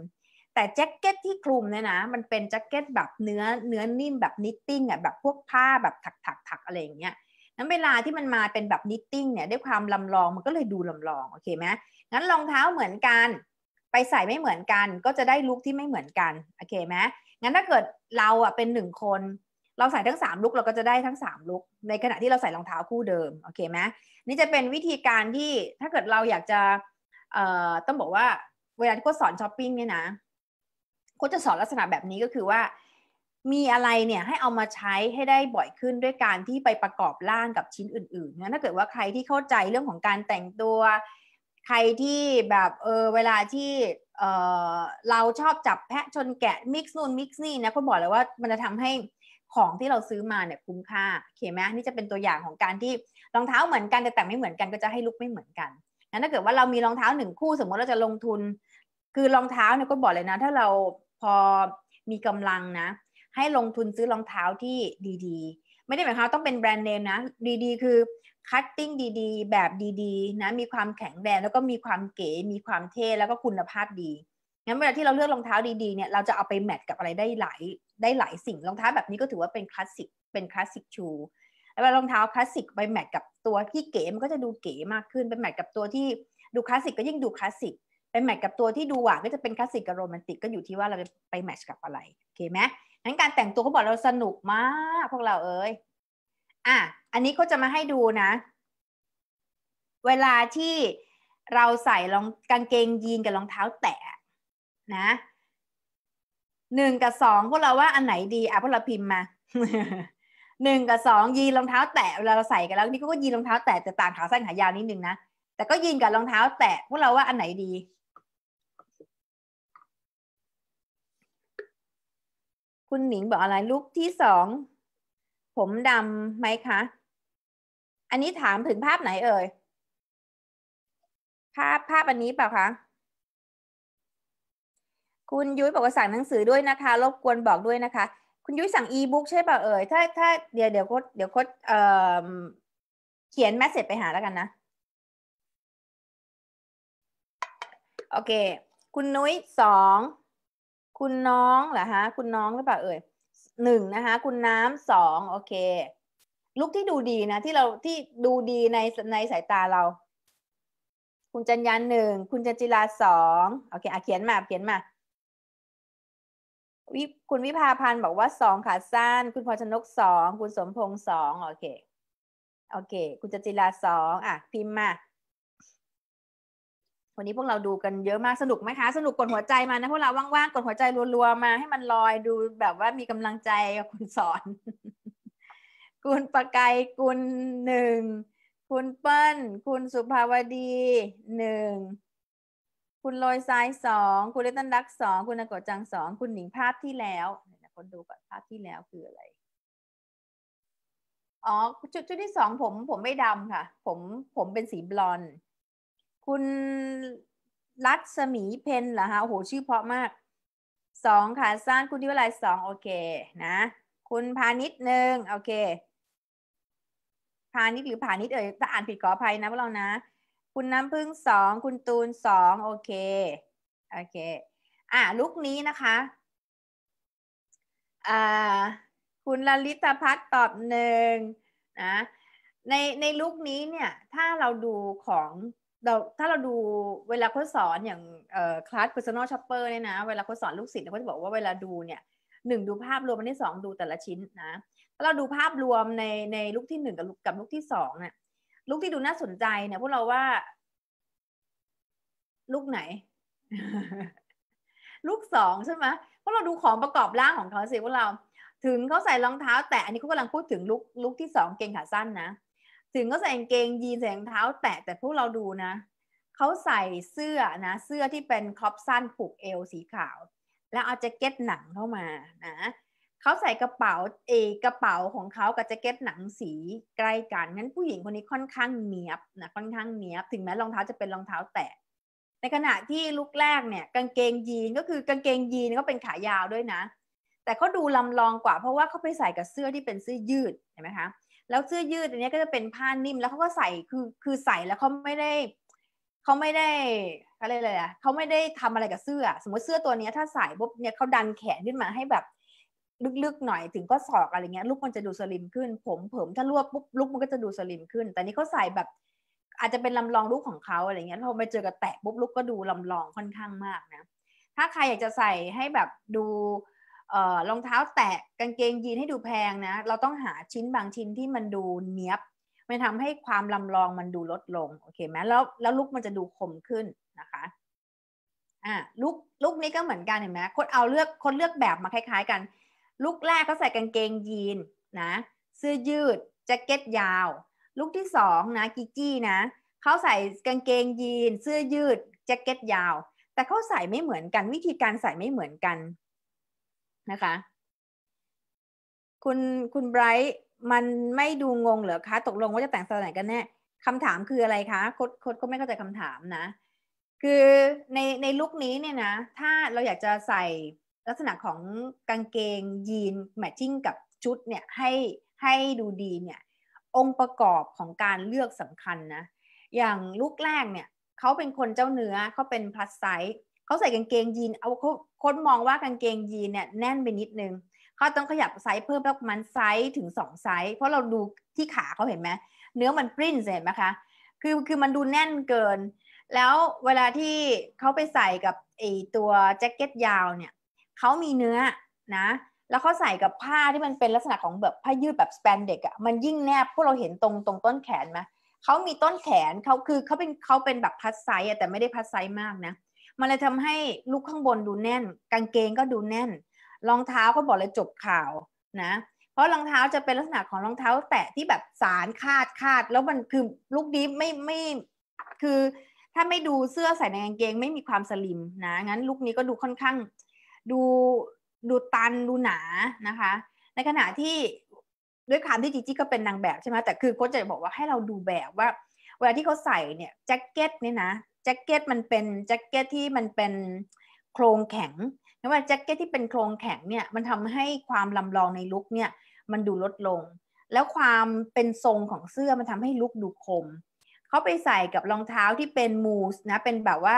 แต่แจ็คเก็ตที่คลุมเนี่ยนะมันเป็นแจ็คเก็ตแบบเนื้อเนื้อนิ่มแบบนิตติ้งอ่ะแบบพวกผ้าแบบถักๆๆอะไรอย่างเงี้ยนั้นเวลาที่มันมาเป็นแบบนิตติ้งเนี่ยด้วยความลำลองมันก็เลยดูลำลองโอเคไหมงั้นรองเท้าเหมือนกัน ไปใส่ไม่เหมือนกันก็จะได้ลุคที่ไม่เหมือนกันโอเคไหมงั้นถ้าเกิดเราอ่ะเป็นหนึ่งคน เราใส่ทั้ง3ลุกเราก็จะได้ทั้ง3ลุกในขณะที่เราใส่รองเท้าคู่เดิมโอเคไหมนี่จะเป็นวิธีการที่ถ้าเกิดเราอยากจะเอ่อต้องบอกว่าเวลาที่โค้ชสอนช้อปปิ้งเนี่ยนะโค้ชจะสอนลักษณะแบบนี้ก็คือว่ามีอะไรเนี่ยให้เอามาใช้ให้ได้บ่อยขึ้นด้วยการที่ไปประกอบร่างกับชิ้นอื่นๆนะถ้าเกิดว่าใครที่เข้าใจเรื่องของการแต่งตัวใครที่แบบเออเวลาที่เออเราชอบจับแพะชนแกะมิกซ์นู่นมิกซ์นี่นะเขาบอกเลยว่ามันจะทำให้ของที่เราซื้อมาเนี่ยคุ้มค่าโอเคไหมนี่จะเป็นตัวอย่างของการที่รองเท้าเหมือนกันแต่แต่งไม่เหมือนกันก็จะให้ลุกไม่เหมือนกันนะถ้าเกิดว่าเรามีรองเท้าหนึ่งคู่สมมติเราจะลงทุน คือรองเท้าเนี่ยก็บอกเลยนะ ถ้าเราพอมีกำลังนะให้ลงทุนซื้อรองเท้าที่ดีๆ ไม่ได้หมายความต้องเป็นแบรนด์เนมนะดีๆ คือคัตติ้งดีๆแบบดีๆ นะ มีความแข็งแรงแล้วก็มีความเก๋มีความเท่แล้วก็คุณภาพดีงั้นเวลาที่เราเลือกรองเท้าดีๆเนี่ย เราจะเอาไปแมทกับอะไรได้หลายได้หลายสิ่งรองเท้าแบบนี้ก็ถือว่าเป็นคลาสสิกเป็นคลาสสิกชูแล้วรองเท้าคลาสสิกไปแมทกับตัวที่เก๋มันก็จะดูเก๋มากขึ้นไปแมทกับตัวที่ดูคลาสสิกก็ยิ่งดูคลาสสิกไปแมทกับตัวที่ดูหวานก็จะเป็นคลาสสิกกับโรแมนติกก็อยู่ที่ว่าเราไปแมทกับอะไรโอเคไหมงั้นการแต่งตัวเขาบอกเราสนุกมากพวกเราเอ้ยอ่ะ อันนี้เขาจะมาให้ดูนะ เวลาที่เราใส่รองกางเกงยีนกับรองเท้าแตะนะ หนึ่งกับสองพวกเราว่าอันไหนดีอ่ะพวกเราพิมพ์มา หนึ่งกับสองยีนรองเท้า แตะเวลาเราใส่กันแล้ว นี่ก็ยีนรองเท้า แตะแต่ต่างขาสั้นขายาวนิดนึงนะ แต่ก็ยีนกับรองเท้าแตะพวกเราว่าอันไหนดีคุณหนิงบอกอะไรลุกที่สองผมดำไหมคะอันนี้ถามถึงภาพไหนเอ่ยภาพภาพอันนี้เปล่าคะคุณยุ้ยบอกว่าสั่งหนังสือด้วยนะคะรบกวนบอกด้วยนะคะคุณยุ้ยสั่งอีบุ๊กใช่เปล่าเอ่ยถ้าถ้าเดี๋ยวเดี๋ยวโคดเดี๋ยวโคดเอ่อเขียนแมสเซจไปหาแล้วกันนะโอเค คุณนุ้ยสองคุณน้องเหรอฮะคุณน้องหรือเปล่าเอ่ยหนึ่งนะคะ คุณน้ำสองโอเคลุกที่ดูดีนะ ที่เราที่ดูดีในในสายตาเรา คุณจันยันหนึ่งคุณจันจิลาสองโอเคอ่ะเขียนมา เขียนมาวิคุณวิภาพันธ์บอกว่าสองขาสั้น คุณพอชนกสองคุณสมพงษ์สองโอเคโอเค คุณจจิลาสองอ่ะพิมพ์มาวันนี้พวกเราดูกันเยอะมากสนุกไหมคะ สนุกกดหัวใจมานะ พวกเราว่างๆกดหัวใจรัวๆมาให้มันลอยดูแบบว่ามีกำลังใจคุณสอน คุณประกายคุณหนึ่งคุณเปิ้ลคุณสุภาวดีหนึ่งคุณลอยซ้ายสองคุณเลตันดักสองคุณนกจังสองคุณหนิงภาพที่แล้วนะคนดูก่อนภาพที่แล้วคืออะไร อ๋อชุดชุดที่สองผม ผมไม่ดำค่ะ ผมผมเป็นสีบลอนด์คุณรัศมีเพนเหรอฮะโอ้โห ชื่อเพราะมากสองขาสั้นคุณทิวไลสองโอเคนะ คุณพาณิชหนึ่งโอเคพาณิชหรือพาณิชเอ่ยถ้าอ่านผิดขออภัยนะพวกเรานะ คุณน้ำพึ่งสอง คุณตูนสองโอเค โอเคอ่ะลุกนี้นะคะอ่าคุณลลิตพัฒตอบหนึ่งนะ ในในลุกนี้เนี่ย ถ้าเราดูของเราถ้าเราดูเวลาเขาสอนอย่างคลาส personal shopper เนี่ยนะ เวลาเขาสอนลูกศิษย์เขาจะบอกว่าเวลาดู เนี่ยหนึ่งดูภาพรวม อันที่สองดูแต่ละชิ้นนะ ถ้าเราดูภาพรวมในในลูกที่หนึ่งกับลูกกับลูกที่สองเนี่ยลูกที่ดูน่าสนใจเนี่ยพวกเราว่า ลูกไหน ลูกสองใช่ไหมเพราะเราดูของประกอบร่างของเขาสิพวกเรา ถึงเขาใส่รองเท้าแต่อันนี้เขากำลังพูดถึงลุกลุกที่สองเกงขาสั้นนะถึงก็ใส่กางเกงยีนใส่รองเท้าแตะแต่พวกเราดูนะเขาใส่เสื้อนะเสื้อที่เป็นคอปสั้นผูกเอวสีขาว แล้วเอาแจ็คเก็ตหนังเข้ามานะเขาใส่กระเป๋าเอกระเป๋าของเขากับแจ็คเก็ตหนังสีใกล้กันงั้นผู้หญิงคนนี้ค่อนข้างเนียบนะค่อนข้างเนียบ ถึงแม้รองเท้าจะเป็นรองเท้าแตะในขณะที่ลุกแรกเนี่ยกางเกงยีนก็คือกางเกงยีนก็เป็นขายาวด้วยนะ แต่เขาดูลำลองกว่าเพราะว่าเขาไปใส่กับเสื้อที่เป็นเสื้อยืดเห็นไหมคะแล้วเสื้อยืดอันนี้ก็จะเป็นผ้านิ่มแล้วเขาก็ใส่คือคือใส่แล้วเขาไม่ได้เขาไม่ได้อะไรเลยอะเขาไม่ได้ทำอะไรกับเสื้อ สมมติเสื้อตัวนี้ถ้าใส่ปุ๊บเนี่ยเขาดันแขนขึ้นมาให้แบบลึกๆหน่อยถึงก็สอกอะไรเงี้ยลูกมันจะดูสลิมขึ้น ผมเผิมถ้ารวบปุ๊บลูกมันก็จะดูสลิมขึ้น แต่นี่เขาใส่แบบอาจจะเป็นลำลองลูกของเขาอะไรเงี้ยพอไปเจอกับแตะปุ๊บลูกก็ดูลำลองค่อนข้างมากนะถ้าใครอยากจะใส่ให้แบบดูรองเท้าแตะกางเกงยีนให้ดูแพงนะ เราต้องหาชิ้นบางชิ้นที่มันดูเนี้ยบมันทำให้ความลำลองมันดูลดลงโอเคไหมแล้วแล้วลุกมันจะดูคมขึ้นนะคะอ่าลุกลุกนี้ก็เหมือนกันเห็นไหมคนเอาเลือกคนเลือกแบบมาคล้ายๆกัน ลุกแรกก็ใส่กางเกงยีนนะเสื้อยืดแจ็คเก็ตยาว ลุกที่สองนะกิกี้นะเขาใส่กางเกงยีนเสื้อยืดแจ็คเก็ตยาว แต่เขาใส่ไม่เหมือนกันวิธีการใส่ไม่เหมือนกันนะคะคุณคุณไบรท์มันไม่ดูงงเหรอคะ ตกลงว่าจะแต่งสไตล์ไหนกันแน่คำถามคืออะไรคะโค้ดโค้ดก็ไม่เข้าใจคำถามนะ คือในในลุคนี้เนี่ยนะ ถ้าเราอยากจะใส่ลักษณะของกางเกง ยีน แมทชิ่งกับชุดเนี่ยให้ให้ดูดีเนี่ย องค์ประกอบของการเลือกสำคัญนะ อย่างลุคแรกเนี่ยเขาเป็นคนเจ้าเนื้อเขาเป็นพลัสไซส์เขาใส่กางเกงยีนเอาโค้ดมองว่ากางเกงยีนเนี่ยแน่นไปนิดนึง เขาต้องขยับไซส์เพิ่มแล้วมันไซส์ถึงสองไซส์เพราะเราดูที่ขาเขาเห็นไหมเนื้อมันปริ้นเห็นไหมคะ คือคือมันดูแน่นเกิน แล้วเวลาที่เขาไปใส่กับไอตัวแจ็คเก็ตยาวเนี่ย เขามีเนื้อนะ แล้วเขาใส่กับผ้าที่มันเป็นลักษณะของแบบผ้ายืดแบบสแปนเด็กอะมันยิ่งแนบ พวกเราเห็นตรงตรงต้นแขนไหมเขามีต้นแขนเขาคือเขาเป็นเขาเป็นแบบพัดไซส์อะแต่ไม่ได้พัดไซส์มากนะมันเลยทำให้ลุกข้างบนดูแน่นกางเกงก็ดูแน่นรองเท้า ก็บอกเลยจบข่าวนะ เพราะรองเท้าจะเป็นลักษณะของรองเท้าแตะที่แบบสารคาดคาดแล้วมันคือลุกนี้ไม่ไม่คือถ้าไม่ดูเสื้อใส่ในกางเกงไม่มีความสลิมนะงั้นลุกนี้ก็ดูค่อนข้างดูดูตันดูหนานะคะ ในขณะที่ด้วยความที่จีจี้ก็เป็นนางแบบใช่ไหมแต่คือโค้ชจะบอกว่าให้เราดูแบบว่า เวลาที่เขาใส่เนี่ยแจ็คเก็ตเนี่ยนะแจ็คเก็ตมันเป็น แจ็คเก็ตที่มันเป็นโครงแข็งเพราะว่าแจ็คเก็ตที่เป็นโครงแข็งเนี่ย มันทำให้ความลำลองในลุกเนี่ยมันดูลดลง แล้วความเป็นทรงของเสื้อมันทำให้ลุกดูคม เขาไปใส่กับรองเท้าที่เป็นมูสนะเป็นแบบว่า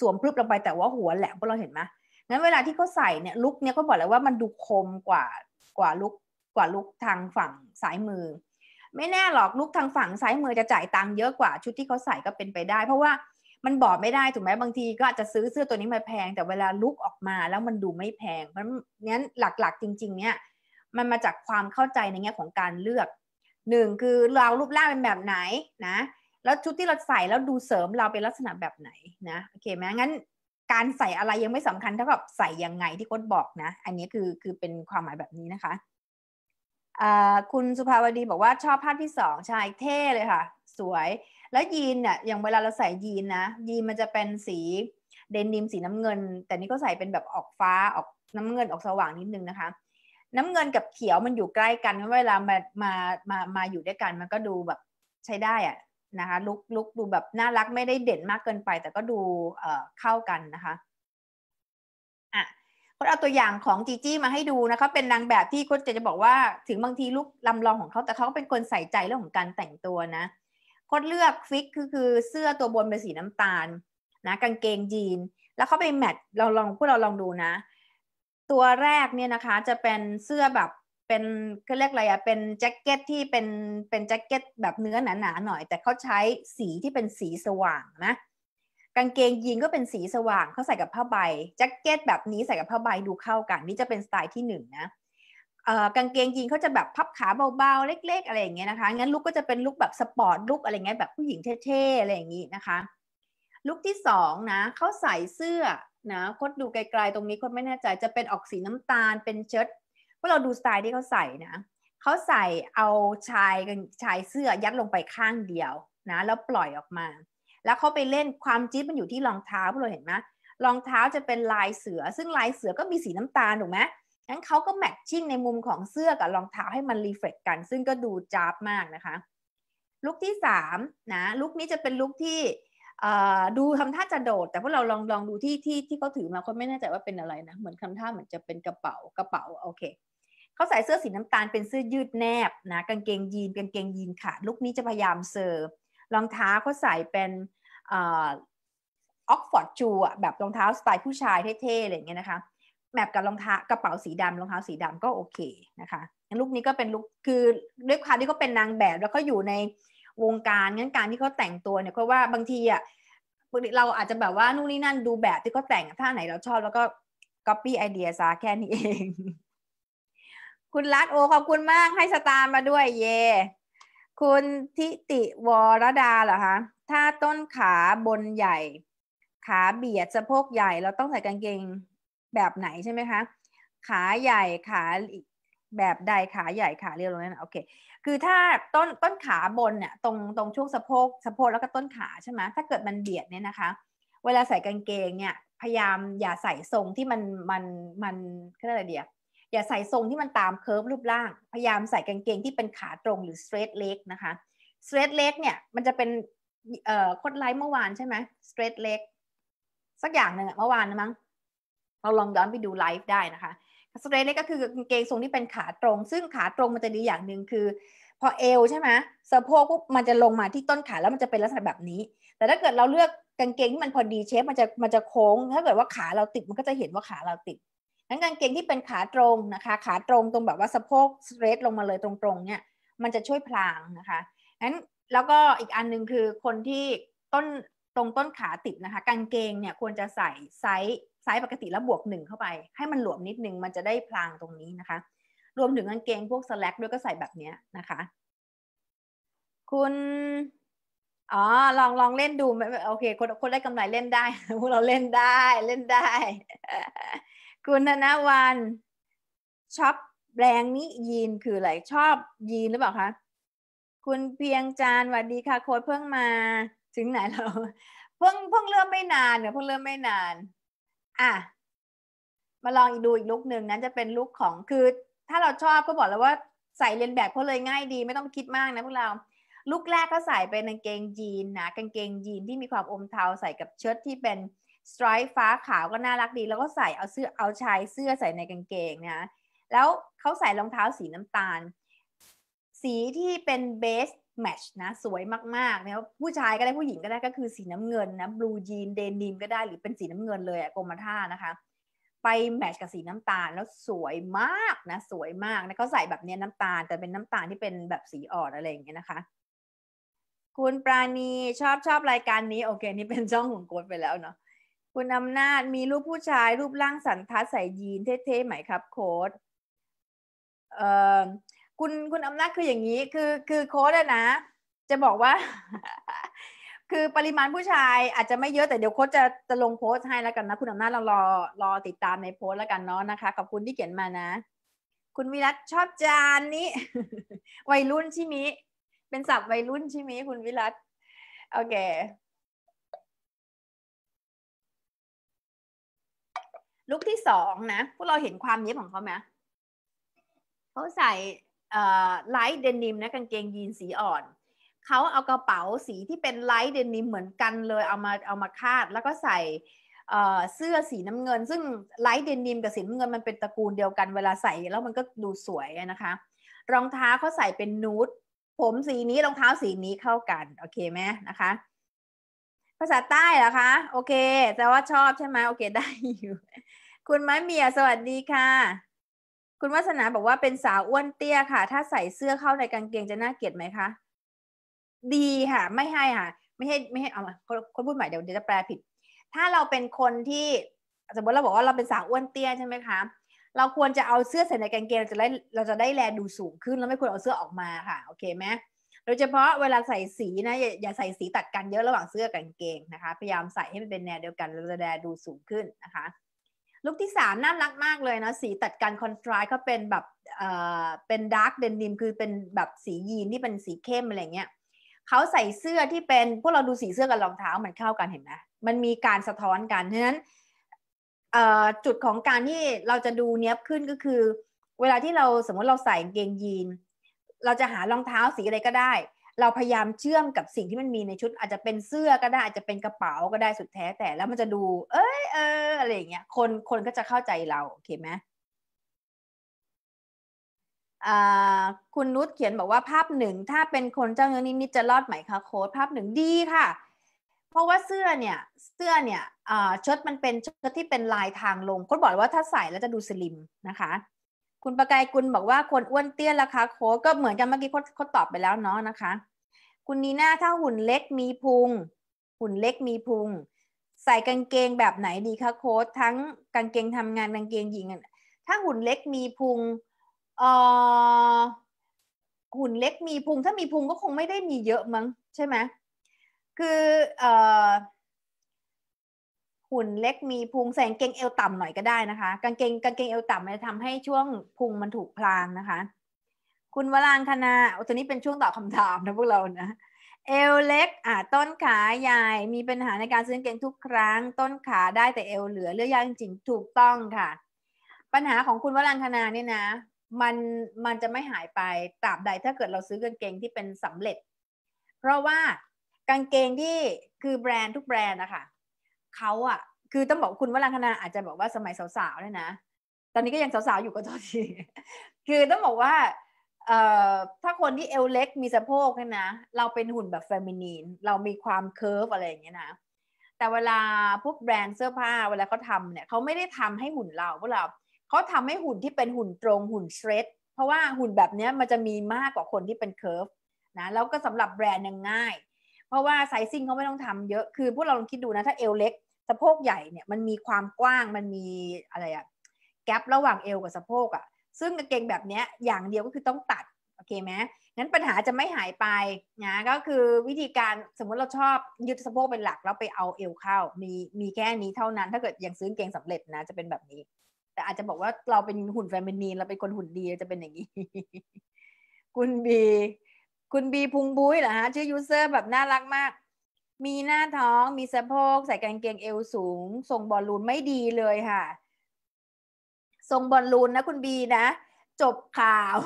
สวมพลึบลงไปแต่ว่าหัวแหลมพวกเราเห็นไหมงั้นเวลาที่เขาใส่เนี่ยลุกเนี่ยเขาบอกเลยว่ามันดูคมกว่ากว่าลุกกว่าลุกทางฝั่งซ้ายมือ ไม่แน่หรอกลุกทางฝั่งซ้ายมือจะจ่ายตังค์เยอะกว่าชุดที่เขาใส่ก็เป็นไปได้ เพราะว่ามันบอกไม่ได้ถูกไหมบางทีก็อาจจะซื้อเสื้อตัวนี้มาแพง แต่เวลาลุกออกมาแล้วมันดูไม่แพง เพราะงั้นหลักๆจริงๆเนี่ยมันมาจากความเข้าใจในแง่ของการเลือกหนึ่งคือเรารูปร่างเป็นแบบไหนนะแล้วชุดที่เราใส่แล้วดูเสริมเราเป็นลักษณะแบบไหนนะโอเคไหมงั้นการใส่อะไรยังไม่สำคัญเท่ากับใส่ยังไงที่โค้ดบอกนะอันนี้คือคือเป็นความหมายแบบนี้นะคะคุณสุภาวดีบอกว่าชอบภาพที่สองใช่เท่เลยค่ะ สวยแล้วยีนเนี่ยอย่างเวลาเราใส่ยีนนะยีนมันจะเป็นสีเดนิมสีน้ำเงิน แต่นี่ก็ใส่เป็นแบบออกฟ้าออกน้ำเงินออกสว่างนิดนึงนะคะ น้ำเงินกับเขียวมันอยู่ใกล้กันเวลามามามามาอยู่ด้วยกันมันก็ดูแบบใช้ได้อะนะคะลุกลุกดูแบบน่ารักไม่ได้เด่นมากเกินไป แต่ก็ดูเอ่อเข้ากันนะคะ อ่ะเอาตัวอย่างของจีจี้มาให้ดูนะคะ เป็นนางแบบที่คุณจะจะบอกว่า ถึงบางทีลุกลำลองของเขาแต่เขาเป็นคนใส่ใจเรื่องของการแต่งตัวนะคดเลือกฟิกคือคือเสื้อตัวบนเป็นสีน้ำตาลนะกางเกงยีนแล้วเขาไปแมทเราลองพวกเราลองดูนะ ตัวแรกเนี่ยนะคะจะเป็นเสื้อแบบเป็นเขาเรียกอะไรอะเป็นแจ็คเก็ตที่เป็นเป็นแจ็คเก็ตแบบเนื้อหนาๆหหน่อย แต่เขาใช้สีที่เป็นสีสว่างนะ กางเกงยีนก็เป็นสีสว่างเขาใส่กับผ้าใบแจ็คเก็ตแบบนี้ใส่กับผ้าใบดูเข้ากัน นี่จะเป็นสไตล์ที่หนึ่งนะกางเกงยีนเขาจะแบบพับขาเบาๆเล็ก ๆอะไรอย่างเงี้ยนะคะงั้นลุกก็จะเป็นลุกแบบสปอร์ตลุกอะไรเงี้ยแบบผู้หญิงเท่ๆอะไรอย่างงี้นะคะ ลุกที่สองนะเขาใส่เสื้อนะคดดูไกล ๆ ตรงนี้คดไม่แน่ใจจะเป็นออกสีน้ำตาลเป็นเชิ้ตพวกเราดูสไตล์ที่เขาใส่นะเขาใส่เอาชายกชายเสื้อยัดลงไปข้างเดียวนะแล้วปล่อยออกมา แล้วเขาไปเล่นความจี๊ดมันอยู่ที่รองเท้าพวกเราเห็นไหมรองเท้าจะเป็นลายเสือ ซึ่งลายเสือก็มีสีน้ำตาลถูกไหมงั้นเขาก็แมทชิ่งในมุมของเสื้อกับรองเท้าให้มันรีเฟล็กกัน ซึ่งก็ดูจ้าบมากนะคะ ลุกที่3นะลุกนี้จะเป็นลุกที่ดูทำท่าจะโดด แต่พวกเราลองลองดูที่ที่ที่เขาถือมาคนไม่แน่ใจว่าเป็นอะไรนะเหมือนทำท่าเหมือนจะเป็นกระเป๋ากระเป๋าโอเคเขาใส่เสื้อสีน้ำตาลเป็นเสื้อยืดแนบนะกางเกงยีนกางเกงยีนขาดลุคนี้จะพยายามเซอร์รองเท้าเขาใส่เป็นออกฟอร์ดจูอะแบบรองเท้าสไตล์ผู้ชายเท่ๆอะไรเงี้ยนะคะแมปกับรองเท้ากระเป๋าสีดำรองเท้าสีดำก็โอเคนะคะลุคนี้ก็เป็นลุคคือด้วยความที่เขาเป็นนางแบบแล้วก็อยู่ในวงการ งั้นการที่เขาแต่งตัวเนี่ยเพราะว่าบางทีอ่ะ เราอาจจะแบบว่านู่นนี่นั่นดูแบบที่เขาแต่งถ้าไหนเราชอบแล้วก็ copy ไอเดียซะแค่นี้เอง คุณรัตโอขอบคุณมากให้สตาร์มาด้วย เย คุณทิติวรดาเหรอคะถ้าต้นขาบนใหญ่ขาเบียดสะโพกใหญ่ เราต้องใส่กางเกงแบบไหนใช่ไหมคะ ขาใหญ่ ขา แบบใดขาใหญ่ขาเรียวลงนั่นโอเคคือถ้าต้นต้นขาบนเนี่ยตรงตรงช่วงสะโพกสะโพกแล้วก็ต้นขา ใช่ไหมถ้าเกิดมันเบียดเนี่ยนะคะเวลาใส่กางเกงเนี่ยพยายามอย่าใส่ทรงที่มันมันมันคืออะไรเดียวอย่าใส่ทรงที่มันตามเคิร์ฟรูปร่าง พยายาม ใส่กางเกงที่เป็นขาตรงหรือสเตรทเล็กนะคะสเตรทเล็กเนี่ยมันจะเป็นเอ่อโคดไลท์เมื่อวานใช่ไหมสเตรทเล็กสักอย่างหนึ่งเมื่อวานนะมั้งเราลองย้อนไปดูไลฟ์ได้นะคะสเตรเล็กก็คือกางเกงทรงที่เป็นขาตรง ซึ่งขาตรงมันจะดีอย่างหนึ่งคือ พอเอวใช่ไหมสะโพกปุ๊บมันจะลงมาที่ต้นขาแล้วมันจะเป็นลักษณะแบบนี้ แต่ถ้าเกิดเราเลือกกางเกงที่มันพอดีเชฟมันจะมันจะโค้ง ถ้าเกิดว่าขาเราติดมันก็จะเห็นว่าขาเราติดนั้นกางเกงที่เป็นขาตรงนะคะ ขาตรงตรงแบบว่าสะโพกสเตรทลงมาเลยตรงๆเนี่ย มันจะช่วยพลางนะคะนั้นแล้วก็อีกอันหนึ่งคือคนที่ต้นตรงต้นขาติดนะคะ กางเกงเนี่ยควรจะใส่ไซส์ไซส์ปกติแล้วบวกหนึ่งเข้าไป ให้มันหลวมนิดนึงมันจะได้พลางตรงนี้นะคะ รวมถึงกางเกงพวกสแลกด้วยก็ใส่แบบนี้นะคะ คุณอ๋อลองลองเล่นดูโอเคคนคนได้กำไร เล่นได้ พวกเราเล่นได้เล่นได้ คุณธนวัน ชอบแบรนด์นี้ยีนคืออะไรชอบยีนหรือเปล่าคะคุณเพียงจานสวัสดีค่ะโค้ดเพิ่งมาถึงไหนเราเพิ่งเพิ่งเริ่มไม่นานเนี่ยเพิ่งเริ่มไม่นานอ่ะมาลองดูอีกลุกหนึ่งนั้นจะเป็นลุกของคือถ้าเราชอบก็บอกแล้วว่าใส่เรียนแบบเขาเลยง่ายดีไม่ต้องคิดมากนะพวกเราลุกแรกก็ใส่เป็นกางเกงยีนนะกางเกงยีนที่มีความอมเทาใส่กับเชิ้ตที่เป็นสไตร์ฟ้าขาวก็น่ารักดีแล้วก็ใส่เอาเสื้อเอาชายเสื้อใส่ในกางเกงนะแล้วเขาใส่รองเท้าสีน้ำตาล สีที่เป็นเบสแมชนะสวยมากๆนะผู้ชายก็ได้ผู้หญิงก็ได้ก็คือสีน้ำเงิน นะบลูยีนเดนิมก็ได้หรือเป็นสีน้ำเงินเลยอะกรมท่านะคะ ไป แมชกับสีน้ำตาลแล้วสวยมากนะสวยมากนะเขาใส่แบบนี้น้ำตาล แต่เป็นน้ำตาลที่เป็นแบบสีอ่อนอะไร อย่างเงี้ยนะคะ คุณ ปราณีชอบชอบรายการ นี้โอเค นี่ เป็นช่องของโกดไปแล้วเนาะคุณอำนาจมีรูปผู้ชายรูปร่างสันทัดใส่ยีนเท่ๆไหมครับโค้ดเอ่อคุณคุณอำนาจคืออย่างนี้คือคือโค้ดนะ จะบอกว่า คือปริมาณผู้ชาย อาจจะไม่เยอะแต่เดี๋ยวโค้ดจะจะลงโพสต์ให้แล้วกันนะ คุณอำนาจเรารอรอติดตามในโพสต์แล้วกันเนาะนะคะขอบคุณที่เขียนมานะ คุณวิรัตชอบจานนี้ วัยรุ่นชิมิเป็นศัพท์วัยรุ่นชิมิคุณวิรัตโอเคลุกที่สองนะพวกเราเห็นความเย็บของเขาไหมเขาใส่ไลท์เดนิมนะกางเกงยีนสีอ่อนเขาเอากระเป๋าสีที่เป็นไลท์เดนิมเหมือนกันเลยเอามาเอามาคาดแล้วก็ใส่เสื้อสีน้ำเงินซึ่งไลท์เดนิมกับสีน้ำเงินมันเป็นตระกูลเดียวกันเวลาใส่แล้วมันก็ดูสวยนะคะ รองเท้าเขาใส่เป็นนูดผมสีนี้รองเท้าสีนี้เข้ากัน โอเคไหมนะคะ ภาษาใต้เหรอคะโอเค แต่ว่าชอบใช่ไหมโอเคได้อยู่คุณไม้เมียสวัสดีค่ะคุณวัฒนาบอกว่าเป็นสาวอ้วนเตี้ยค่ะ ถ้าใส่เสื้อเข้าในกางเกงจะน่าเกลียดไหมคะ ดีค่ะ ไม่ให้ค่ะ ไม่ให้ไม่ให้ เอามาคนพูดใหม่เดี๋ยวเดี๋ยวจะแปลผิด ถ้าเราเป็นคนที่ สมมติเราบอกว่าเราเป็นสาวอ้วนเตี้ยใช่ไหมคะ เราควรจะเอาเสื้อใส่ในกางเกงเราจะได้เราจะได้แลดูสูงขึ้นแล้วไม่ควรเอาเสื้อออกมาค่ะ โอเคไหมโดยเฉพาะเวลาใส่สีนะอย่าอย่าใส่สีตัดกันเยอะระหว่างเสื้อกับกางเกงนะคะ พยายามใส่ให้มันเป็นแนวเดียวกัน เราจะแลดูสูงขึ้นนะคะลุคที่3น่ารักมากเลยนะสีตัดกันคอนทราสต์เขาเป็นแบบเอ่อเป็นดาร์กเดนิมคือเป็นแบบสียีนที่เป็นสีเข้มอะไรเงี้ยเขาใส่เสื้อที่เป็นพวกเราดูสีเสื้อกับรองเท้ามันเข้ากันเห็นไหมมันมีการสะท้อนกันเพราะฉะนั้นจุดของการที่เราจะดูเนี้ยบขึ้นก็คือ เวลาที่เราสมมติเราใส่เกงยีนเราจะหารองเท้าสีอะไรก็ได้เราพยายามเชื่อมกับสิ่งที่มันมีในชุด อาจจะเป็นเสื้อก็ได้อาจจะเป็นกระเป๋าก็ได้สุดแท้แต่แล้วมันจะดูเอ้ยเอออะไรอย่างเงี้ยคนคนก็จะเข้าใจเราโอเคไหมคุณนุชเขียนบอกว่าภาพหนึ่งถ้าเป็นคนเจ้าเนื้อนิดจะรอดไหมคะโค้ดภาพหนึ่งดีค่ะ เพราะว่าเสื้อเนี่ยเสื้อเนี่ยชุดมันเป็นชุดที่เป็นลายทางลงโค้ดบอกว่าถ้าใส่แล้วจะดูสลิมนะคะคุณประกายกุลบอกว่าคนอ้วนเตี้ยราคาโคก็เหมือนกันเมื่อกี้เขาตอบไปแล้วเนาะนะคะ คุณนีน่าถ้าหุ่นเล็กมีพุงหุ่นเล็กมีพุงใส่กางเกงแบบไหนดีคะโค้ดทั้งกางเกงทำงานกางเกงหญิงถ้าหุ่นเล็กมีพุงเอ่อหุ่นเล็กมีพุงถ้ามีพุงก็คงไม่ได้มีเยอะมั้งใช่ไหมคือเอ่อุ่นเล็กมีพุงแสงเกงเอวต่ำหน่อยก็ได้นะคะ กางเกงกางเกงเอวต่ำมันจะทำให้ช่วงพุงมันถูกพลางนะคะ คุณวรางคณาตัวนี้ เป็นช่วงตอบคาถามนะ พวกเรานะเอวเล็กอ่ะต้นขาใหญ่มีปัญหาในการซื้อเกงทุกครั้งต้นขา ได้แต่เอวเหลือเลือกยากจริงถูกต้องค่ะ ปัญหาของคุณวรังคณาเนี่ยนะมันมันจะไม่หายไปตราบใดถ้าเกิดเราซื้อกางเกงที่เป็นสำเร็จ เพราะว่ากางเกงที่คือแบรนด์ทุกแบรนด์นะคะเขาอะคือต้องบอกคุณวรังคณาอาจจะบอกว่าสมัยสาวๆเนี่ยนะ ตอนนี้ก็ยังสาวๆอยู่ก็โทษทีคือต้องบอกว่าเอ่อถ้าคนที่เอวเล็กมีสะโพกเนี่ยนะ เราเป็นหุ่นแบบเฟมินีน เรามีความเคิร์ฟอะไรอย่างเงี้ยนะ แต่เวลาพวกแบรนด์เสื้อผ้าเวลาเขาทำเนี่ยเขาไม่ได้ทำให้หุ่นเราพวกเราเขาทำให้หุ่นที่เป็นหุ่นตรงหุ่นเชรดเพราะว่าหุ่นแบบเนี้ยมันจะมีมากกว่าคนที่เป็นเคิร์ฟนะ แล้วก็สำหรับแบรนด์ยังง่าย เพราะว่าไซซิ่งเขาไม่ต้องทำเยอะ คือพวกเราลองคิดดูนะถ้าเอวเล็กสะโพกใหญ่เนี่ยมันมีความกว้างมันมีอะไรอะแกลบระหว่างเอวกับสะโพกอะซึ่งกางเกงแบบเนี้ยอย่างเดียวก็คือต้องตัด โอเคไหมงั้นปัญหาจะไม่หายไปนะก็คือวิธีการสมมติเราชอบยึดสะโพกเป็นหลักแล้วไปเอาเอวเข้า มีมีแค่นี้เท่านั้น ถ้าเกิดยังซื้อเกงสำเร็จนะจะเป็นแบบนี้ แต่อาจจะบอกว่าเราเป็นหุ่นแฟมินีเราเป็นคนหุ่นดีจะเป็นอย่างนี้คุณบีคุณบีพุงบุ้ยเหรอฮะชื่อยูเซอร์แบบน่ารักมากมีหน้าท้องมีสะโพกใส่กางเกงเอวสูงทรงบอลลูนไม่ดีเลยค่ะ ทรงบอลลูนนะคุณบีนะ จบข่าว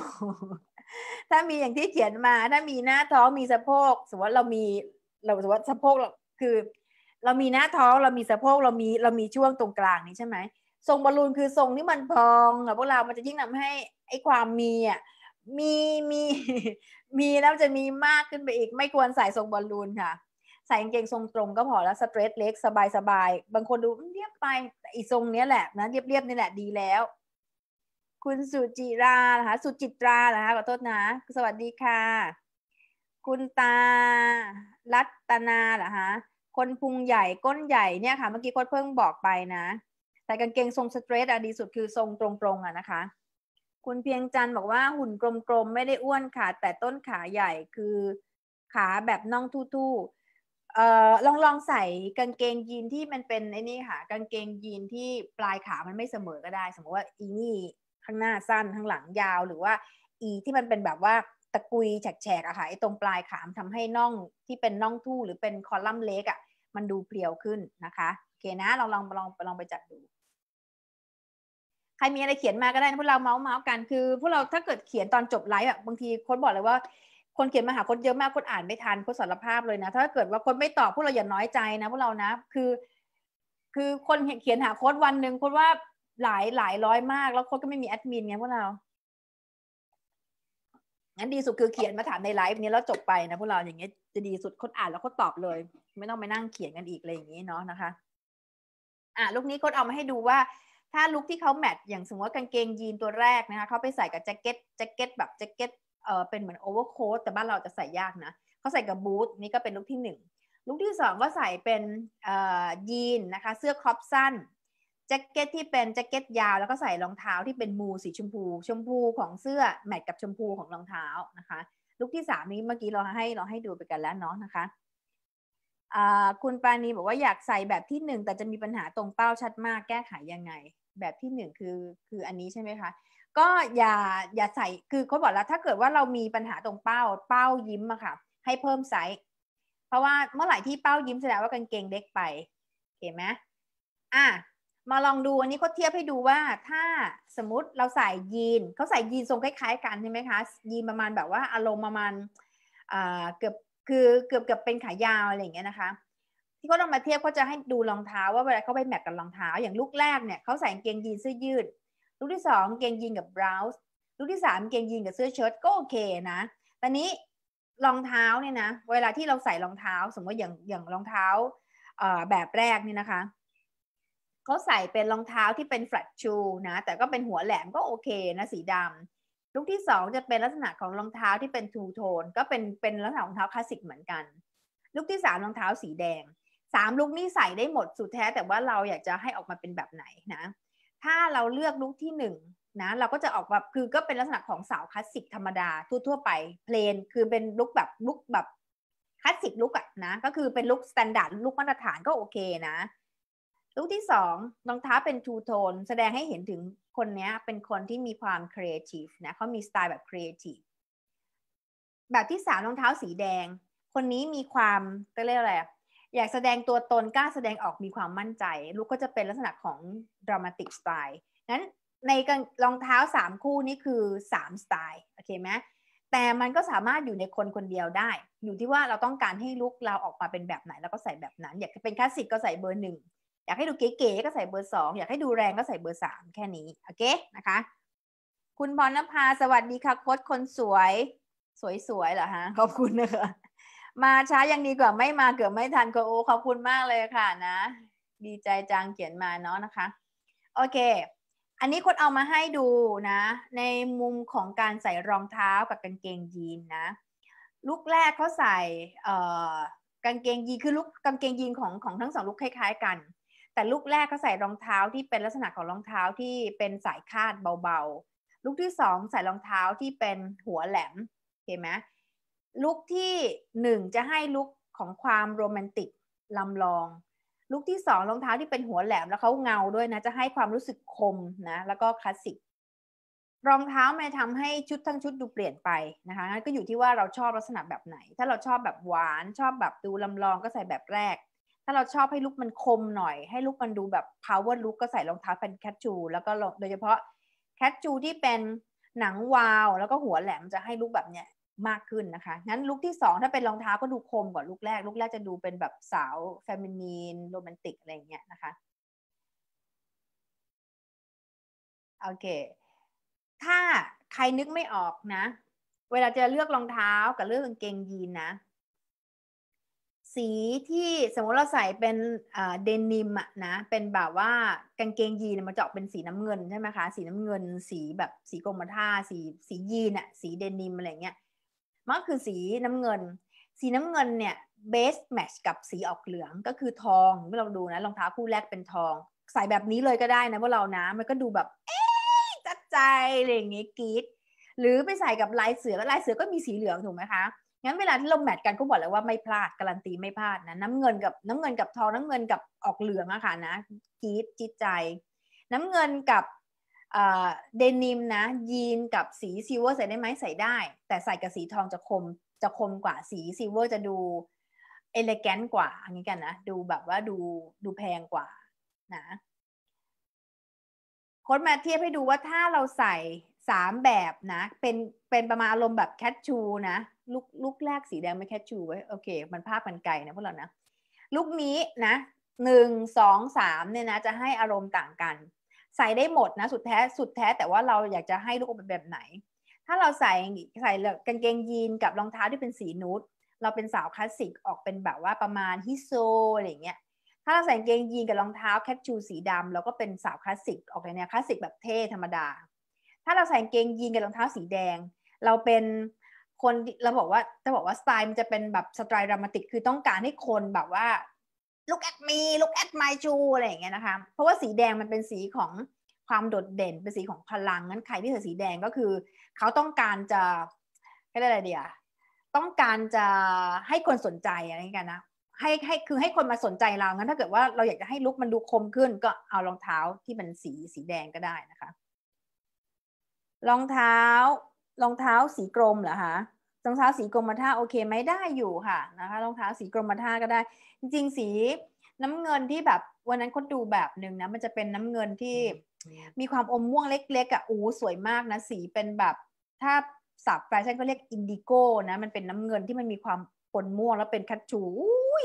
ถ้ามีอย่างที่เขียนมา ถ้ามีหน้าท้องมีสะโพกสมมติว่าเรามีเราสมมติว่าสะโพกเราคือ เรามีหน้าท้องเรามีสะโพกเรามีเรามีช่วงตรงกลางนี้ใช่ไหมทรงบอลลูนคือทรงที่มันพองอะพวกเรา มันจะยิ่งทำาให้ไอ้ความมีอะมีมีมีแล้วจะมีมากขึ้นไปอีก ไม่ควรใส่ทรงบอลลูนค่ะใส่กางเกงทรงตรงก็พอแล้วสเตรทเล็กสบายสบายบางคนดูเรียบไปอีทรงเนี้ยแหละนะเรียบเรียบนี่แหละดีแล้ว คุณสุจิรานะคะสุจิตรานะคะขอโทษนะสวัสดีค่ะ คุณตารัตนาเหรอคะคนพุงใหญ่ก้นใหญ่เนี่ยค่ะเมื่อกี้โค้ดเพิ่งบอกไปนะ แต่กางเกงทรงสเตรทอะดีสุดคือทรงตรงๆอะนะคะ คุณเพียงจันบอกว่าหุ่นกลมๆไม่ได้อ้วนค่ะแต่ต้นขาใหญ่คือขาแบบน่องทู่เอ่อลองลองใส่กางเกงยีนที่มันเป็นไอ้นี่ค่ะกางเกงยีนที่ปลายขา มันไม่เสมอ ก็ได้ สมมติว่าอีนี่ ข้างหน้าสั้นข้างหลังยาว หรือว่าอีที่มันเป็นแบบว่าตะกุยแฉกๆอะค่ะไอ้ตรงปลายขามทำให้น่องที่เป็นน่องทู่หรือเป็นคอลัมน์เล็กอะมันดูเพรียวขึ้นนะคะโอเคนะลองลองลองลองไปจัดดู ใครมีอะไรเขียนมาก็ได้พวกเราเมาส์เมาส์กันคือ พวกเราถ้าเกิดเขียนตอนจบไลฟ์อะบางทีโค้ดบอกเลยว่าคนเขียนมาหาคนเยอะมาก คนอ่านไม่ทันคนสารภาพเลยนะ ถ้าเกิดว่าคนไม่ตอบพวกเราอย่าน้อยใจนะพวกเรานะคือ คือคนเขียนหาโค้ดวันหนึ่งคนว่าหลายหลายร้อยมาก แล้วโค้ดก็ไม่มีแอดมินไงพวกเรางั้นดีสุดคือเขียนมาถามในไลฟ์นี้แล้วจบไปนะพวกเราอย่างเงี้ยจะดีสุดคนอ่านแล้วคนตอบเลย ไม่ต้องไปนั่งเขียนกันอีกอะไรอย่างนี้เนาะนะคะอ่ะลูกนี้โค้ดเอามาให้ดูว่าถ้าลุกที่เขาแมทอย่างสมมติว่ากางเกงยีนตัวแรกนะคะเขาไปใส่กับแจ็คเก็ตแจ็คเก็ตแบบแจ็คเก็ตเป็นเหมือนโอเวอร์โค้ทแต่บ้านเราจะใส่ยากนะเขาใส่กับบูทนี่ก็เป็นลุคที่หนึ่งลุคที่สองก็ใส่เป็นยีนนะคะเสื้อครอปสั้นแจ็คเก็ตที่เป็นแจ็คเก็ตยาวแล้วก็ใส่รองเท้าที่เป็นมูสีชมพู ชมพูของเสื้อแมทกับชมพูของรองเท้านะคะ ลุคที่สามนี้เมื่อกี้เราให้เราให้ดูไปกันแล้วเนาะนะคะ คุณปานีบอกว่าอยากใส่แบบที่หนึ่งแต่จะมีปัญหาตรงเป้าชัดมากแก้ไขยังไง แบบที่หนึ่งคือคืออันนี้ใช่ไหมคะก็อย่าอย่าใส่คือเขาบอกแล้วถ้าเกิดว่าเรามีปัญหาตรงเป้าเป้ายิ้มอะค่ะให้เพิ่มไซส์เพราะว่าเมื่อไหร่ที่เป้ายิ้มแสดงว่ากางเกงเล็กไปเห็นไหมอ่ะ มาลองดูอันนี้เขาเทียบให้ดูว่าถ้าสมมติเราใส่ยีนเขาใส่ยีนทรงคล้ายๆกันใช่ไหมคะยีนประมาณแบบว่าอารมณ์ประมาณเกือบคือเกือบเกือบเป็นขายาวอะไรอย่างเงี้ยนะคะที่เขาลองมาเทียบก็จะให้ดูรองเท้าว่าเวลาเขาไปแมทกับรองเท้าอย่างลูกแรกเนี่ยเขาใส่กางเกงยีนเสื้อยืดลูกที่สองเกงยีนกับบราวส์ลูกที่สามเกงยีนกับเสื้อเชิ้ตก็โอเคนะ ตอนนี้รองเท้าเนี่ยนะเวลาที่เราใส่รองเท้าสมมติอย่างอย่างรองเท้าแบบแรกนี่นะคะ เขาใส่เป็นรองเท้าที่เป็น flat shoe นะ แต่ก็เป็นหัวแหลมก็โอเคนะ สีดำลูกที่สองจะเป็นลักษณะของรองเท้าที่เป็น two tone ก็เป็น เป็นลักษณะรองเท้าคลาสสิกเหมือนกันลูกที่สามรองเท้าสีแดงสามลูกนี้ใส่ได้หมดสุดแท้แต่ว่าเราอยากจะให้ออกมาเป็นแบบไหนนะถ้าเราเลือกลุกที่หนึ่งนะเราก็จะออกแบบคือก็เป็นลักษณะของสาวคลาสสิกธรรมดาทั่วๆไปเพลนคือเป็นลุกแบบลุกแบบคลาสสิกลุกอะนะก็คือเป็นลุกสแตนดาร์ดลุกมาตรฐานก็โอเคนะ ลุกที่สองรองเท้าเป็นทูโทนแสดงให้เห็นถึงคนนี้เป็นคนที่มีความครีเอทีฟนะเขามีสไตล์แบบครีเอทีฟแบบที่สามรองเท้าสีแดง คนนี้มีความก็เรียกอะไรอยากแสดงตัวตนกล้าแสดงออกมีความมั่นใจลูกก็จะเป็นลักษณะของดรามาติกสไตล์นั้นในรองเท้า 3 คู่นี่คือ3สไตล์โอเคไหมแต่มันก็สามารถอยู่ในคนคนเดียวได้ อยู่ที่ว่าเราต้องการให้ลุกเราออกมาเป็นแบบไหนแล้วก็ใส่แบบนั้น อยากเป็นคลาสสิกก็ใส่เบอร์หนึ่งอยากให้ดูเก๋ๆก็ใส่เบอร์สองอยากให้ดูแรงก็ใส่เบอร์สามแค่นี้โอเคนะคะ คุณพรณภาสวัสดีค่ะโค้ชคนสวยสวยๆเหรอฮะขอบคุณนะคะมาช้ายังดีกว่าไม่มาเกือบไม่ทันก็โอ้ขอบคุณมากเลยค่ะนะ ดีใจจังเขียนมาเนาะนะคะโอเค อันนี้คนเอามาให้ดูนะ ในมุมของการใส่รองเท้ากับกางเกงยีนนะ ลุกแรกเขาใส่กางเกงยีนคือลุกกางเกงยีนของของทั้งสองลุกคล้าย ๆ กัน แต่ลุกแรกเขาใส่รองเท้าที่เป็นลักษณะของรองเท้าที่เป็นสายคาดเบาๆ ลุกที่สองใส่รองเท้าที่เป็นหัวแหลมเห็นไหมลุกที่หนึ่งจะให้ลุกของความโรแมนติกลำลองลุกที่สองรองเท้าที่เป็นหัวแหลมแล้วเขาเงาด้วยนะ จะให้ความรู้สึกคมนะ แล้วก็คลาสสิก รองเท้ามาทำให้ชุดทั้งชุดดูเปลี่ยนไปนะคะงั้นก็อยู่ที่ว่าเราชอบลักษณะแบบไหน ถ้าเราชอบแบบหวานชอบแบบดูลำลองก็ใส่แบบแรก ถ้าเราชอบให้ลุกมันคมหน่อย ให้ลุกมันดูแบบ power look ก็ใส่รองเท้าเป็นแคชูแล้วก็โดยเฉพาะแคชูที่เป็นหนังวาวแล้วก็หัวแหลมจะให้ลุกแบบเนี้ยมากขึ้นนะคะ งั้นลุคที่ 2 ถ้าเป็นรองเท้าก็ดูคมกว่าลุคแรก ลุคแรกจะดูเป็นแบบสาวแฟมินีนโรแมนติกอะไรอย่างเงี้ยนะคะ โอเค ถ้าใครนึกไม่ออกนะ เวลาจะเลือกรองเท้ากับเลือกกางเกงยีนนะ สีที่สมมติเราใส่เป็นเดนิมอะนะ เป็นแบบว่ากางเกงยีนมันจะออกเป็นสีน้ำเงินใช่ไหมคะ สีน้ำเงินสีแบบสีกรมท่า สีสียีนอะสีเดนิมอะไรเงี้ยมักคือสีน้ำเงิน สีน้ำเงินเนี่ยเบสแมชกับสีออกเหลืองก็คือทอง เมื่อเราดูนะรองเท้าคู่แรก เป็นทอง ใส่แบบนี้เลยก็ได้นะพวกเรานะมันก็ดูแบบ เอ๊จัดใจอะไรอย่างเงี้ยกีดหรือไปใส่กับลายเสือ แลายเสือก็ มี สีเหลืองถูกไหมคะงั้น เวลาที่เราแมทกันก็บอกเลยว่าไม่พลาดการันตีไม่พลาดนะน้ำเงินกับน้ำเงินกับทองน้ำเงินกับออกเหลืองอะค่ะนะกีดจิตใจ น้ำเงินกับเดนิมนะยีนกับสีซิลเวอร์ใส่ได้ไหมใส่ได้ แต่ใส่กับสีทองจะคมจะคมกว่าสีซิลเวอร์จะดู เอลเลแกนกว่าอันนี้กันนะดูแบบว่าดูดูแพงกว่านะโค้ดมาเทียบให้ดูว่าถ้าเราใส่สามแบบนะเป็นเป็นประมาณอารมณ์แบบแคชชูนะลูกลูกแรกสีแดงไม่แคชชูไว้โอเค มันภาพมันไกลนะพวกเรานะลูกนี้นะหนึ่งสองสามเนี่ยนะจะให้อารมณ์ต่างกันใส่ได้หมดนะสุดแท้สุดแท้แต่ว่าเราอยากจะให้ลูกอ็นแบบไหน ถ้าเราใส่ใส่กางเกงยีนกับรองเท้าที่เป็นสีนูดเราเป็นสาวคลาสสิกออกเป็นแบบ ว่าประมาณฮิโซอะไรเงี้ยถ้าเราใส่กางเกงยีนกับรองเท้าแคชชู สีดำเราก็เป็นสาวคลาสสิกออกในแนวคลาสสิกแบบเท่ธรรมดา ถ้าเราใส่กางเกงยีนกับรองเท้าสีแดง เราเป็นคนเราบอกว่าจะบอกว่าสไตล์มันจะเป็นแบบสไตล์ดรามาติกคือต้องการให้คนแบบว่าลูกแอดมีลูกแอดไมจูอะไรอย่างเงี้ยนะคะเพราะว่าสีแดงมันเป็นสีของความโดดเด่นเป็นสีของพลังงั้นใครที่ใส่สีแดงก็คือ เขาต้องการจะก็ได้อะไรเดียต้องการจะให้คนสนใจอะไรกันนะให้ให้คือให้คนมาสนใจเรางั้นถ้าเกิดว่าเราอยากจะให้ลุกมันดูคมขึ้นก็เอารองเท้าที่มันสีสีแดงก็ได้นะคะรองเท้ารองเท้าสีกรมเหรอคะรองเท้าสีกรมท่าโอเคไหมได้อยู่ค่ะนะคะรองเท้าสีกรมท่าก็ได้ จริง ๆ สี น้ำเงินที่แบบวันนั้นคนดูแบบหนึ่งนะมันจะเป็นน้ำเงินที่มีความอมม่วงเล็กๆอ่ะอู้สวยมากนะสีเป็นแบบถ้าสับแฟชั่นก็เรียกอินดิโก้นะมันเป็นน้ำเงินที่มันมีความปนม่วง แล้วเป็นคัตชูุย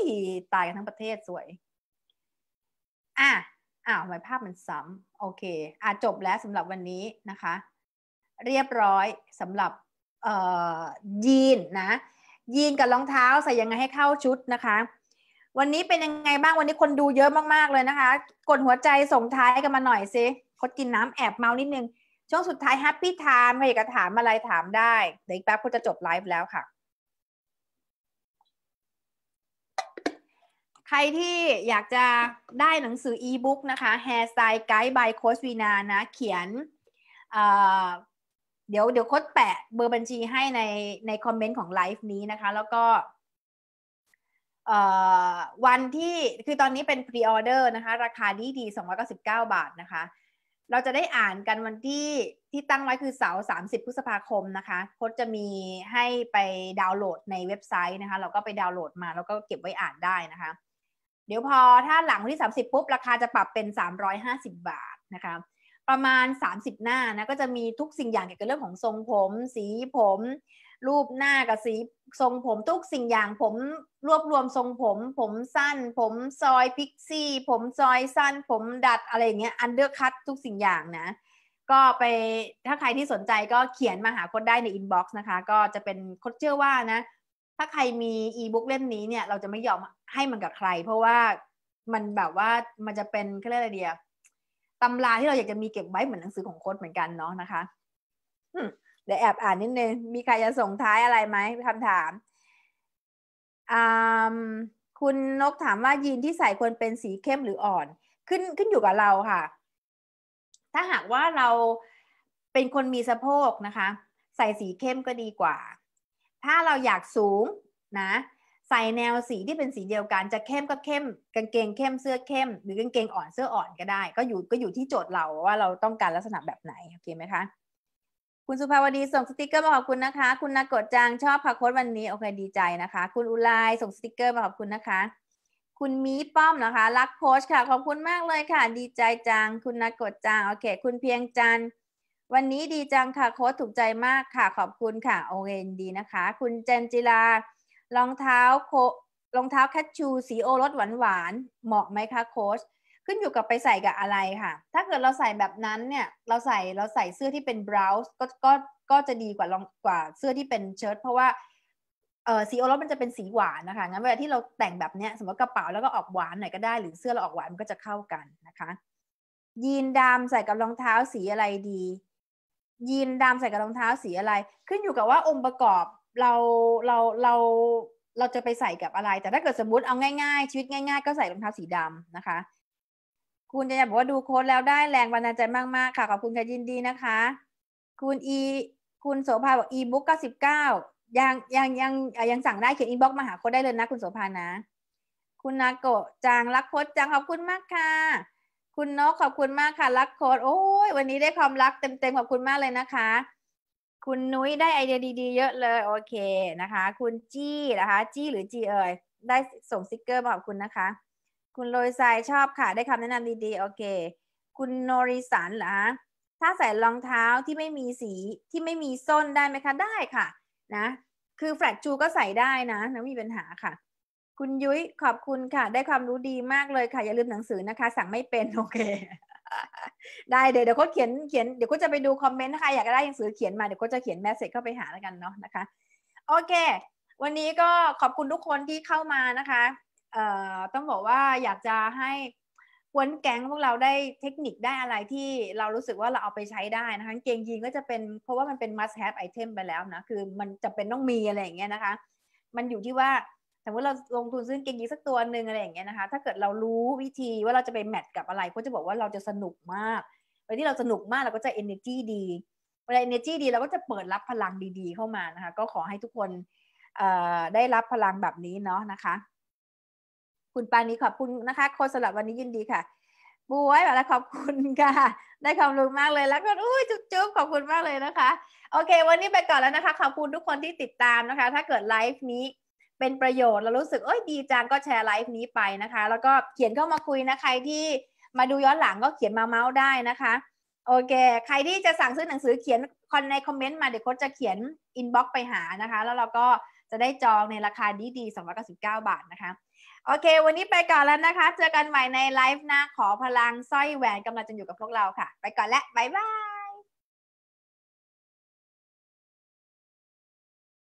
ตายกันทั้งประเทศสวยอ่ะอ้าวหมายภาพมันซ้ำโอเคอ่ะจบแล้วสำหรับวันนี้นะคะ เรียบร้อยสำหรับยีนนะยีนกับรองเท้าใส่ยังไงให้เข้าชุดนะคะ วันนี้เป็นยังไงบ้างวันนี้คนดูเยอะมากๆเลยนะคะกดหัวใจส่งท้ายกันมาหน่อยซิคดกินน้ำแอบเมานิดนึงช่วงสุดท้ายแฮปปี้ไทม์ใครอยากจะถามอะไรถามได้เดี๋ยวอีกแป๊บคุณจะจบไลฟ์แล้วค่ะ ใครที่อยากจะได้หนังสืออีบุ๊กนะคะ Hair Style Guide by Coach Vina นะเขียนเดี๋ยวเดี๋ยวโค้ดแปะเบอร์บัญชีให้ในในคอมเมนต์ของไลฟ์นี้นะคะ แล้วก็วันที่คือตอนนี้เป็นพรีออเดอร์นะคะราคาดีดี299บาทนะคะ เราจะได้อ่านกันวันที่ที่ตั้งไว้คือเสาร์30พฤษภาคมนะคะโค้ดจะมีให้ไปดาวน์โหลดในเว็บไซต์นะคะ เราก็ไปดาวน์โหลดมาแล้วก็เก็บไว้อ่านได้นะคะ เดี๋ยวพอถ้าหลังวันที่ 30 ปุ๊บ ราคาจะปรับเป็น 350 บาทนะคะประมาณ 30 หน้านะก็จะมีทุกสิ่งอย่างเกี่ยวกับเรื่องของทรงผม สีผม รูปหน้ากับสีทรงผมทุกสิ่งอย่างผมรวบรวมทรงผม ผมสั้น ผมซอยพิกซี่ผมซอยสั้น ผมดัดอะไรเงี้ยอันเดอร์คัตทุกสิ่งอย่างนะก็ไปถ้าใครที่สนใจก็เขียนมาหาโค้ดได้ในอินบ็อกซ์นะคะ ก็จะเป็นโค้ดเชื่อว่านะถ้าใครมีอีบุ๊กเล่มนี้เนี่ยเราจะไม่ยอมให้มันกับใคร เพราะว่ามันแบบว่ามันจะเป็นเขาเรียกอะไรเดียวตำราที่เราอยากจะมีเก็บไว้เหมือนหนังสือของโค้ดเหมือนกันเนาะนะคะเดี๋ยวแอบอ่านนิดนึงมีใครจะส่งท้ายอะไรไหมคำถาม คุณนกถามว่ายีนที่ใส่ควรเป็นสีเข้มหรืออ่อน ขึ้นขึ้นอยู่กับเราค่ะ ถ้าหากว่าเราเป็นคนมีสะโพกนะคะ ใส่สีเข้มก็ดีกว่า ถ้าเราอยากสูงนะใส่แนวสีที่เป็นสีเดียวกัน จะเข้มก็เข้มกางเกงเข้มเสื้อเข้ม หรือกางเกงอ่อนเสื้ออ่อนก็ได้ ก็อยู่ก็อยู่ที่โจทย์เราว่าเราต้องการลักษณะแบบไหนโอเคไหมคะคุณสุภาวดีส่งสติกเกอร์มาขอบคุณนะคะ คุณนากดจางชอบพักโค้ดวันนี้โอเคดีใจนะคะ คุณอุไลส่งสติกเกอร์มาขอบคุณนะคะ คุณมีป้อมนะคะรักโค้ชค่ะขอบคุณมากเลยค่ะดีใจจัง คุณนากดจางโอเค คุณเพียงจันวันนี้ดีจังค่ะโค้ชถูกใจมากค่ะขอบคุณค่ะโอเคดีนะคะ คุณเจนจิลารองเท้าโครองเท้าแคชชูสีโอรสหวานหวานเหมาะไหมคะโค้ชขึ้นอยู่กับไปใส่กับอะไรค่ะ ถ้าเกิดเราใส่แบบนั้นเนี่ยเราใส่เราใส่เสื้อที่เป็นบราวส์ก็ก็ก็จะดีกว่าลองกว่าเสื้อที่เป็นเชิ้ตเพราะว่าเออสีโอรสมันจะเป็นสีหวานนะคะงั้นเวลาที่เราแต่งแบบเนี้ยสมมติกระเป๋าแล้วก็ออกหวานหน่อยก็ได้หรือเสื้อเราออกหวานมันก็จะเข้ากันนะคะยีนดำใส่กับรองเท้าสีอะไรดียีนดำใส่กับรองเท้าสีอะไร ขึ้นอยู่กับว่าองค์ประกอบเราเราเราเราจะไปใส่กับอะไร แต่ถ้าเกิดสมมติเอาง่ายๆชีวิตง่ายๆ ก็ใส่รองเท้าสีดำนะคะ คุณจะบอกว่าดูโค้ดแล้วได้แรงบันดาลใจมากๆค่ะ ขอบคุณค่ะยินดีนะคะ คุณอีคุณโสภาบอกอีบุ๊กเก้าสิบเก้ายังยังยังยังสั่งได้เขียนอินบ็อกมาหาโค้ดได้เลยนะคุณโสภานะ คุณนาโกะจางรักโค้ดจางขอบคุณมากค่ะ คุณนกขอบคุณมากค่ะรักโค้ดโอ้ยวันนี้ได้ความรักเต็มๆขอบคุณมากเลยนะคะคุณนุ้ยได้ไอเดียดี ๆ เยอะเลยโอเคนะคะ คุณจี้นะคะจี้หรือจีเอ๋ยได้ส่งสติกเกอร์มาขอบคุณนะคะ คุณโรยไซายชอบค่ะได้คำแนะนำดีๆ โอเค คุณโนริสันเหรอคะถ้าใส่รองเท้าที่ไม่มีสีที่ไม่มีส้นได้ไหมคะ ได้ค่ะนะ คือแฟลกชูก็ใส่ได้นะไม่มีปัญหาค่ะ คุณยุ้ยขอบคุณค่ะ ได้ความรู้ดีมากเลยค่ะอย่าลืมหนังสือนะคะ สั่งไม่เป็นโอเคได้เดี๋ยวเดี๋ยวโค้เขียนเขียนเดี๋ยวโค้จะไปดูคอมเมนต์นะคะอยากได้หนังสือเขียนมาเดี๋ยวโค้จะเขียนแมสเซจเข้าไปหาแล้วกันเนาะนะคะโอเค วันนี้ก็ขอบคุณทุกคนที่เข้ามานะคะเอ่อต้องบอกว่าอยากจะให้กวนแก๊งพวกเราได้เทคนิคได้อะไรที่เรารู้สึกว่าเราเอาไปใช้ได้นะคะ เกงยีนก็จะเป็นเพราะว่ามันเป็น must have item ไปแล้วนะคือมันจะเป็นต้องมีอะไรอย่างเงี้ยนะคะ มันอยู่ที่ว่าสมมติเราลงทุนซื้อเกงยีสักตัวหนึ่งอะไรอย่างเงี้ยนะคะถ้าเกิดเรารู้วิธีว่าเราจะไปแมทกับอะไรก็จะบอกว่าเราจะสนุกมากเวลาที่เราสนุกมากเราก็จะ energy ดีเวลา energy ดีเราก็จะเปิดรับพลังดี ๆ เข้ามานะคะก็ขอให้ทุกคนได้รับพลังแบบนี้เนาะนะคะ คุณปานีขอบคุณนะคะ โค้สำหรับวันนี้ยินดีค่ะบุ้ยแบบขอบคุณค่ะ ได้ความรู้มากเลยแล้วก็อุ้ยจุ๊บๆขอบคุณมากเลยนะคะ โอเค วันนี้ไปก่อนแล้วนะคะขอบคุณทุกคนที่ติดตามนะคะ ถ้าเกิดไลฟ์นี้เป็น ประโยชน์เรารู้สึกเอ้ยดีจังก็แชร์ไลฟ์นี้ไปนะคะ แล้วก็เขียนเข้ามาคุยนะใครที่มาดูย้อนหลังก็เขียนมาเมาส์ได้นะคะโอเค ใครที่จะสั่งซื้อหนังสือเขียนคอนในคอมเมนต์มาเดี๋ยวโค้ชจะเขียนอินบ็อกซ์ไปหานะคะ แล้วเราก็จะได้จองในราคาดีๆ299บาทนะคะโอเควันนี้ไปก่อนแล้วนะคะเจอกันใหม่ในไลฟ์หน้าขอพลังสร้อยแหวนกำลังจะอยู่กับพวกเราค่ะ ไปก่อนและบ๊ายบาย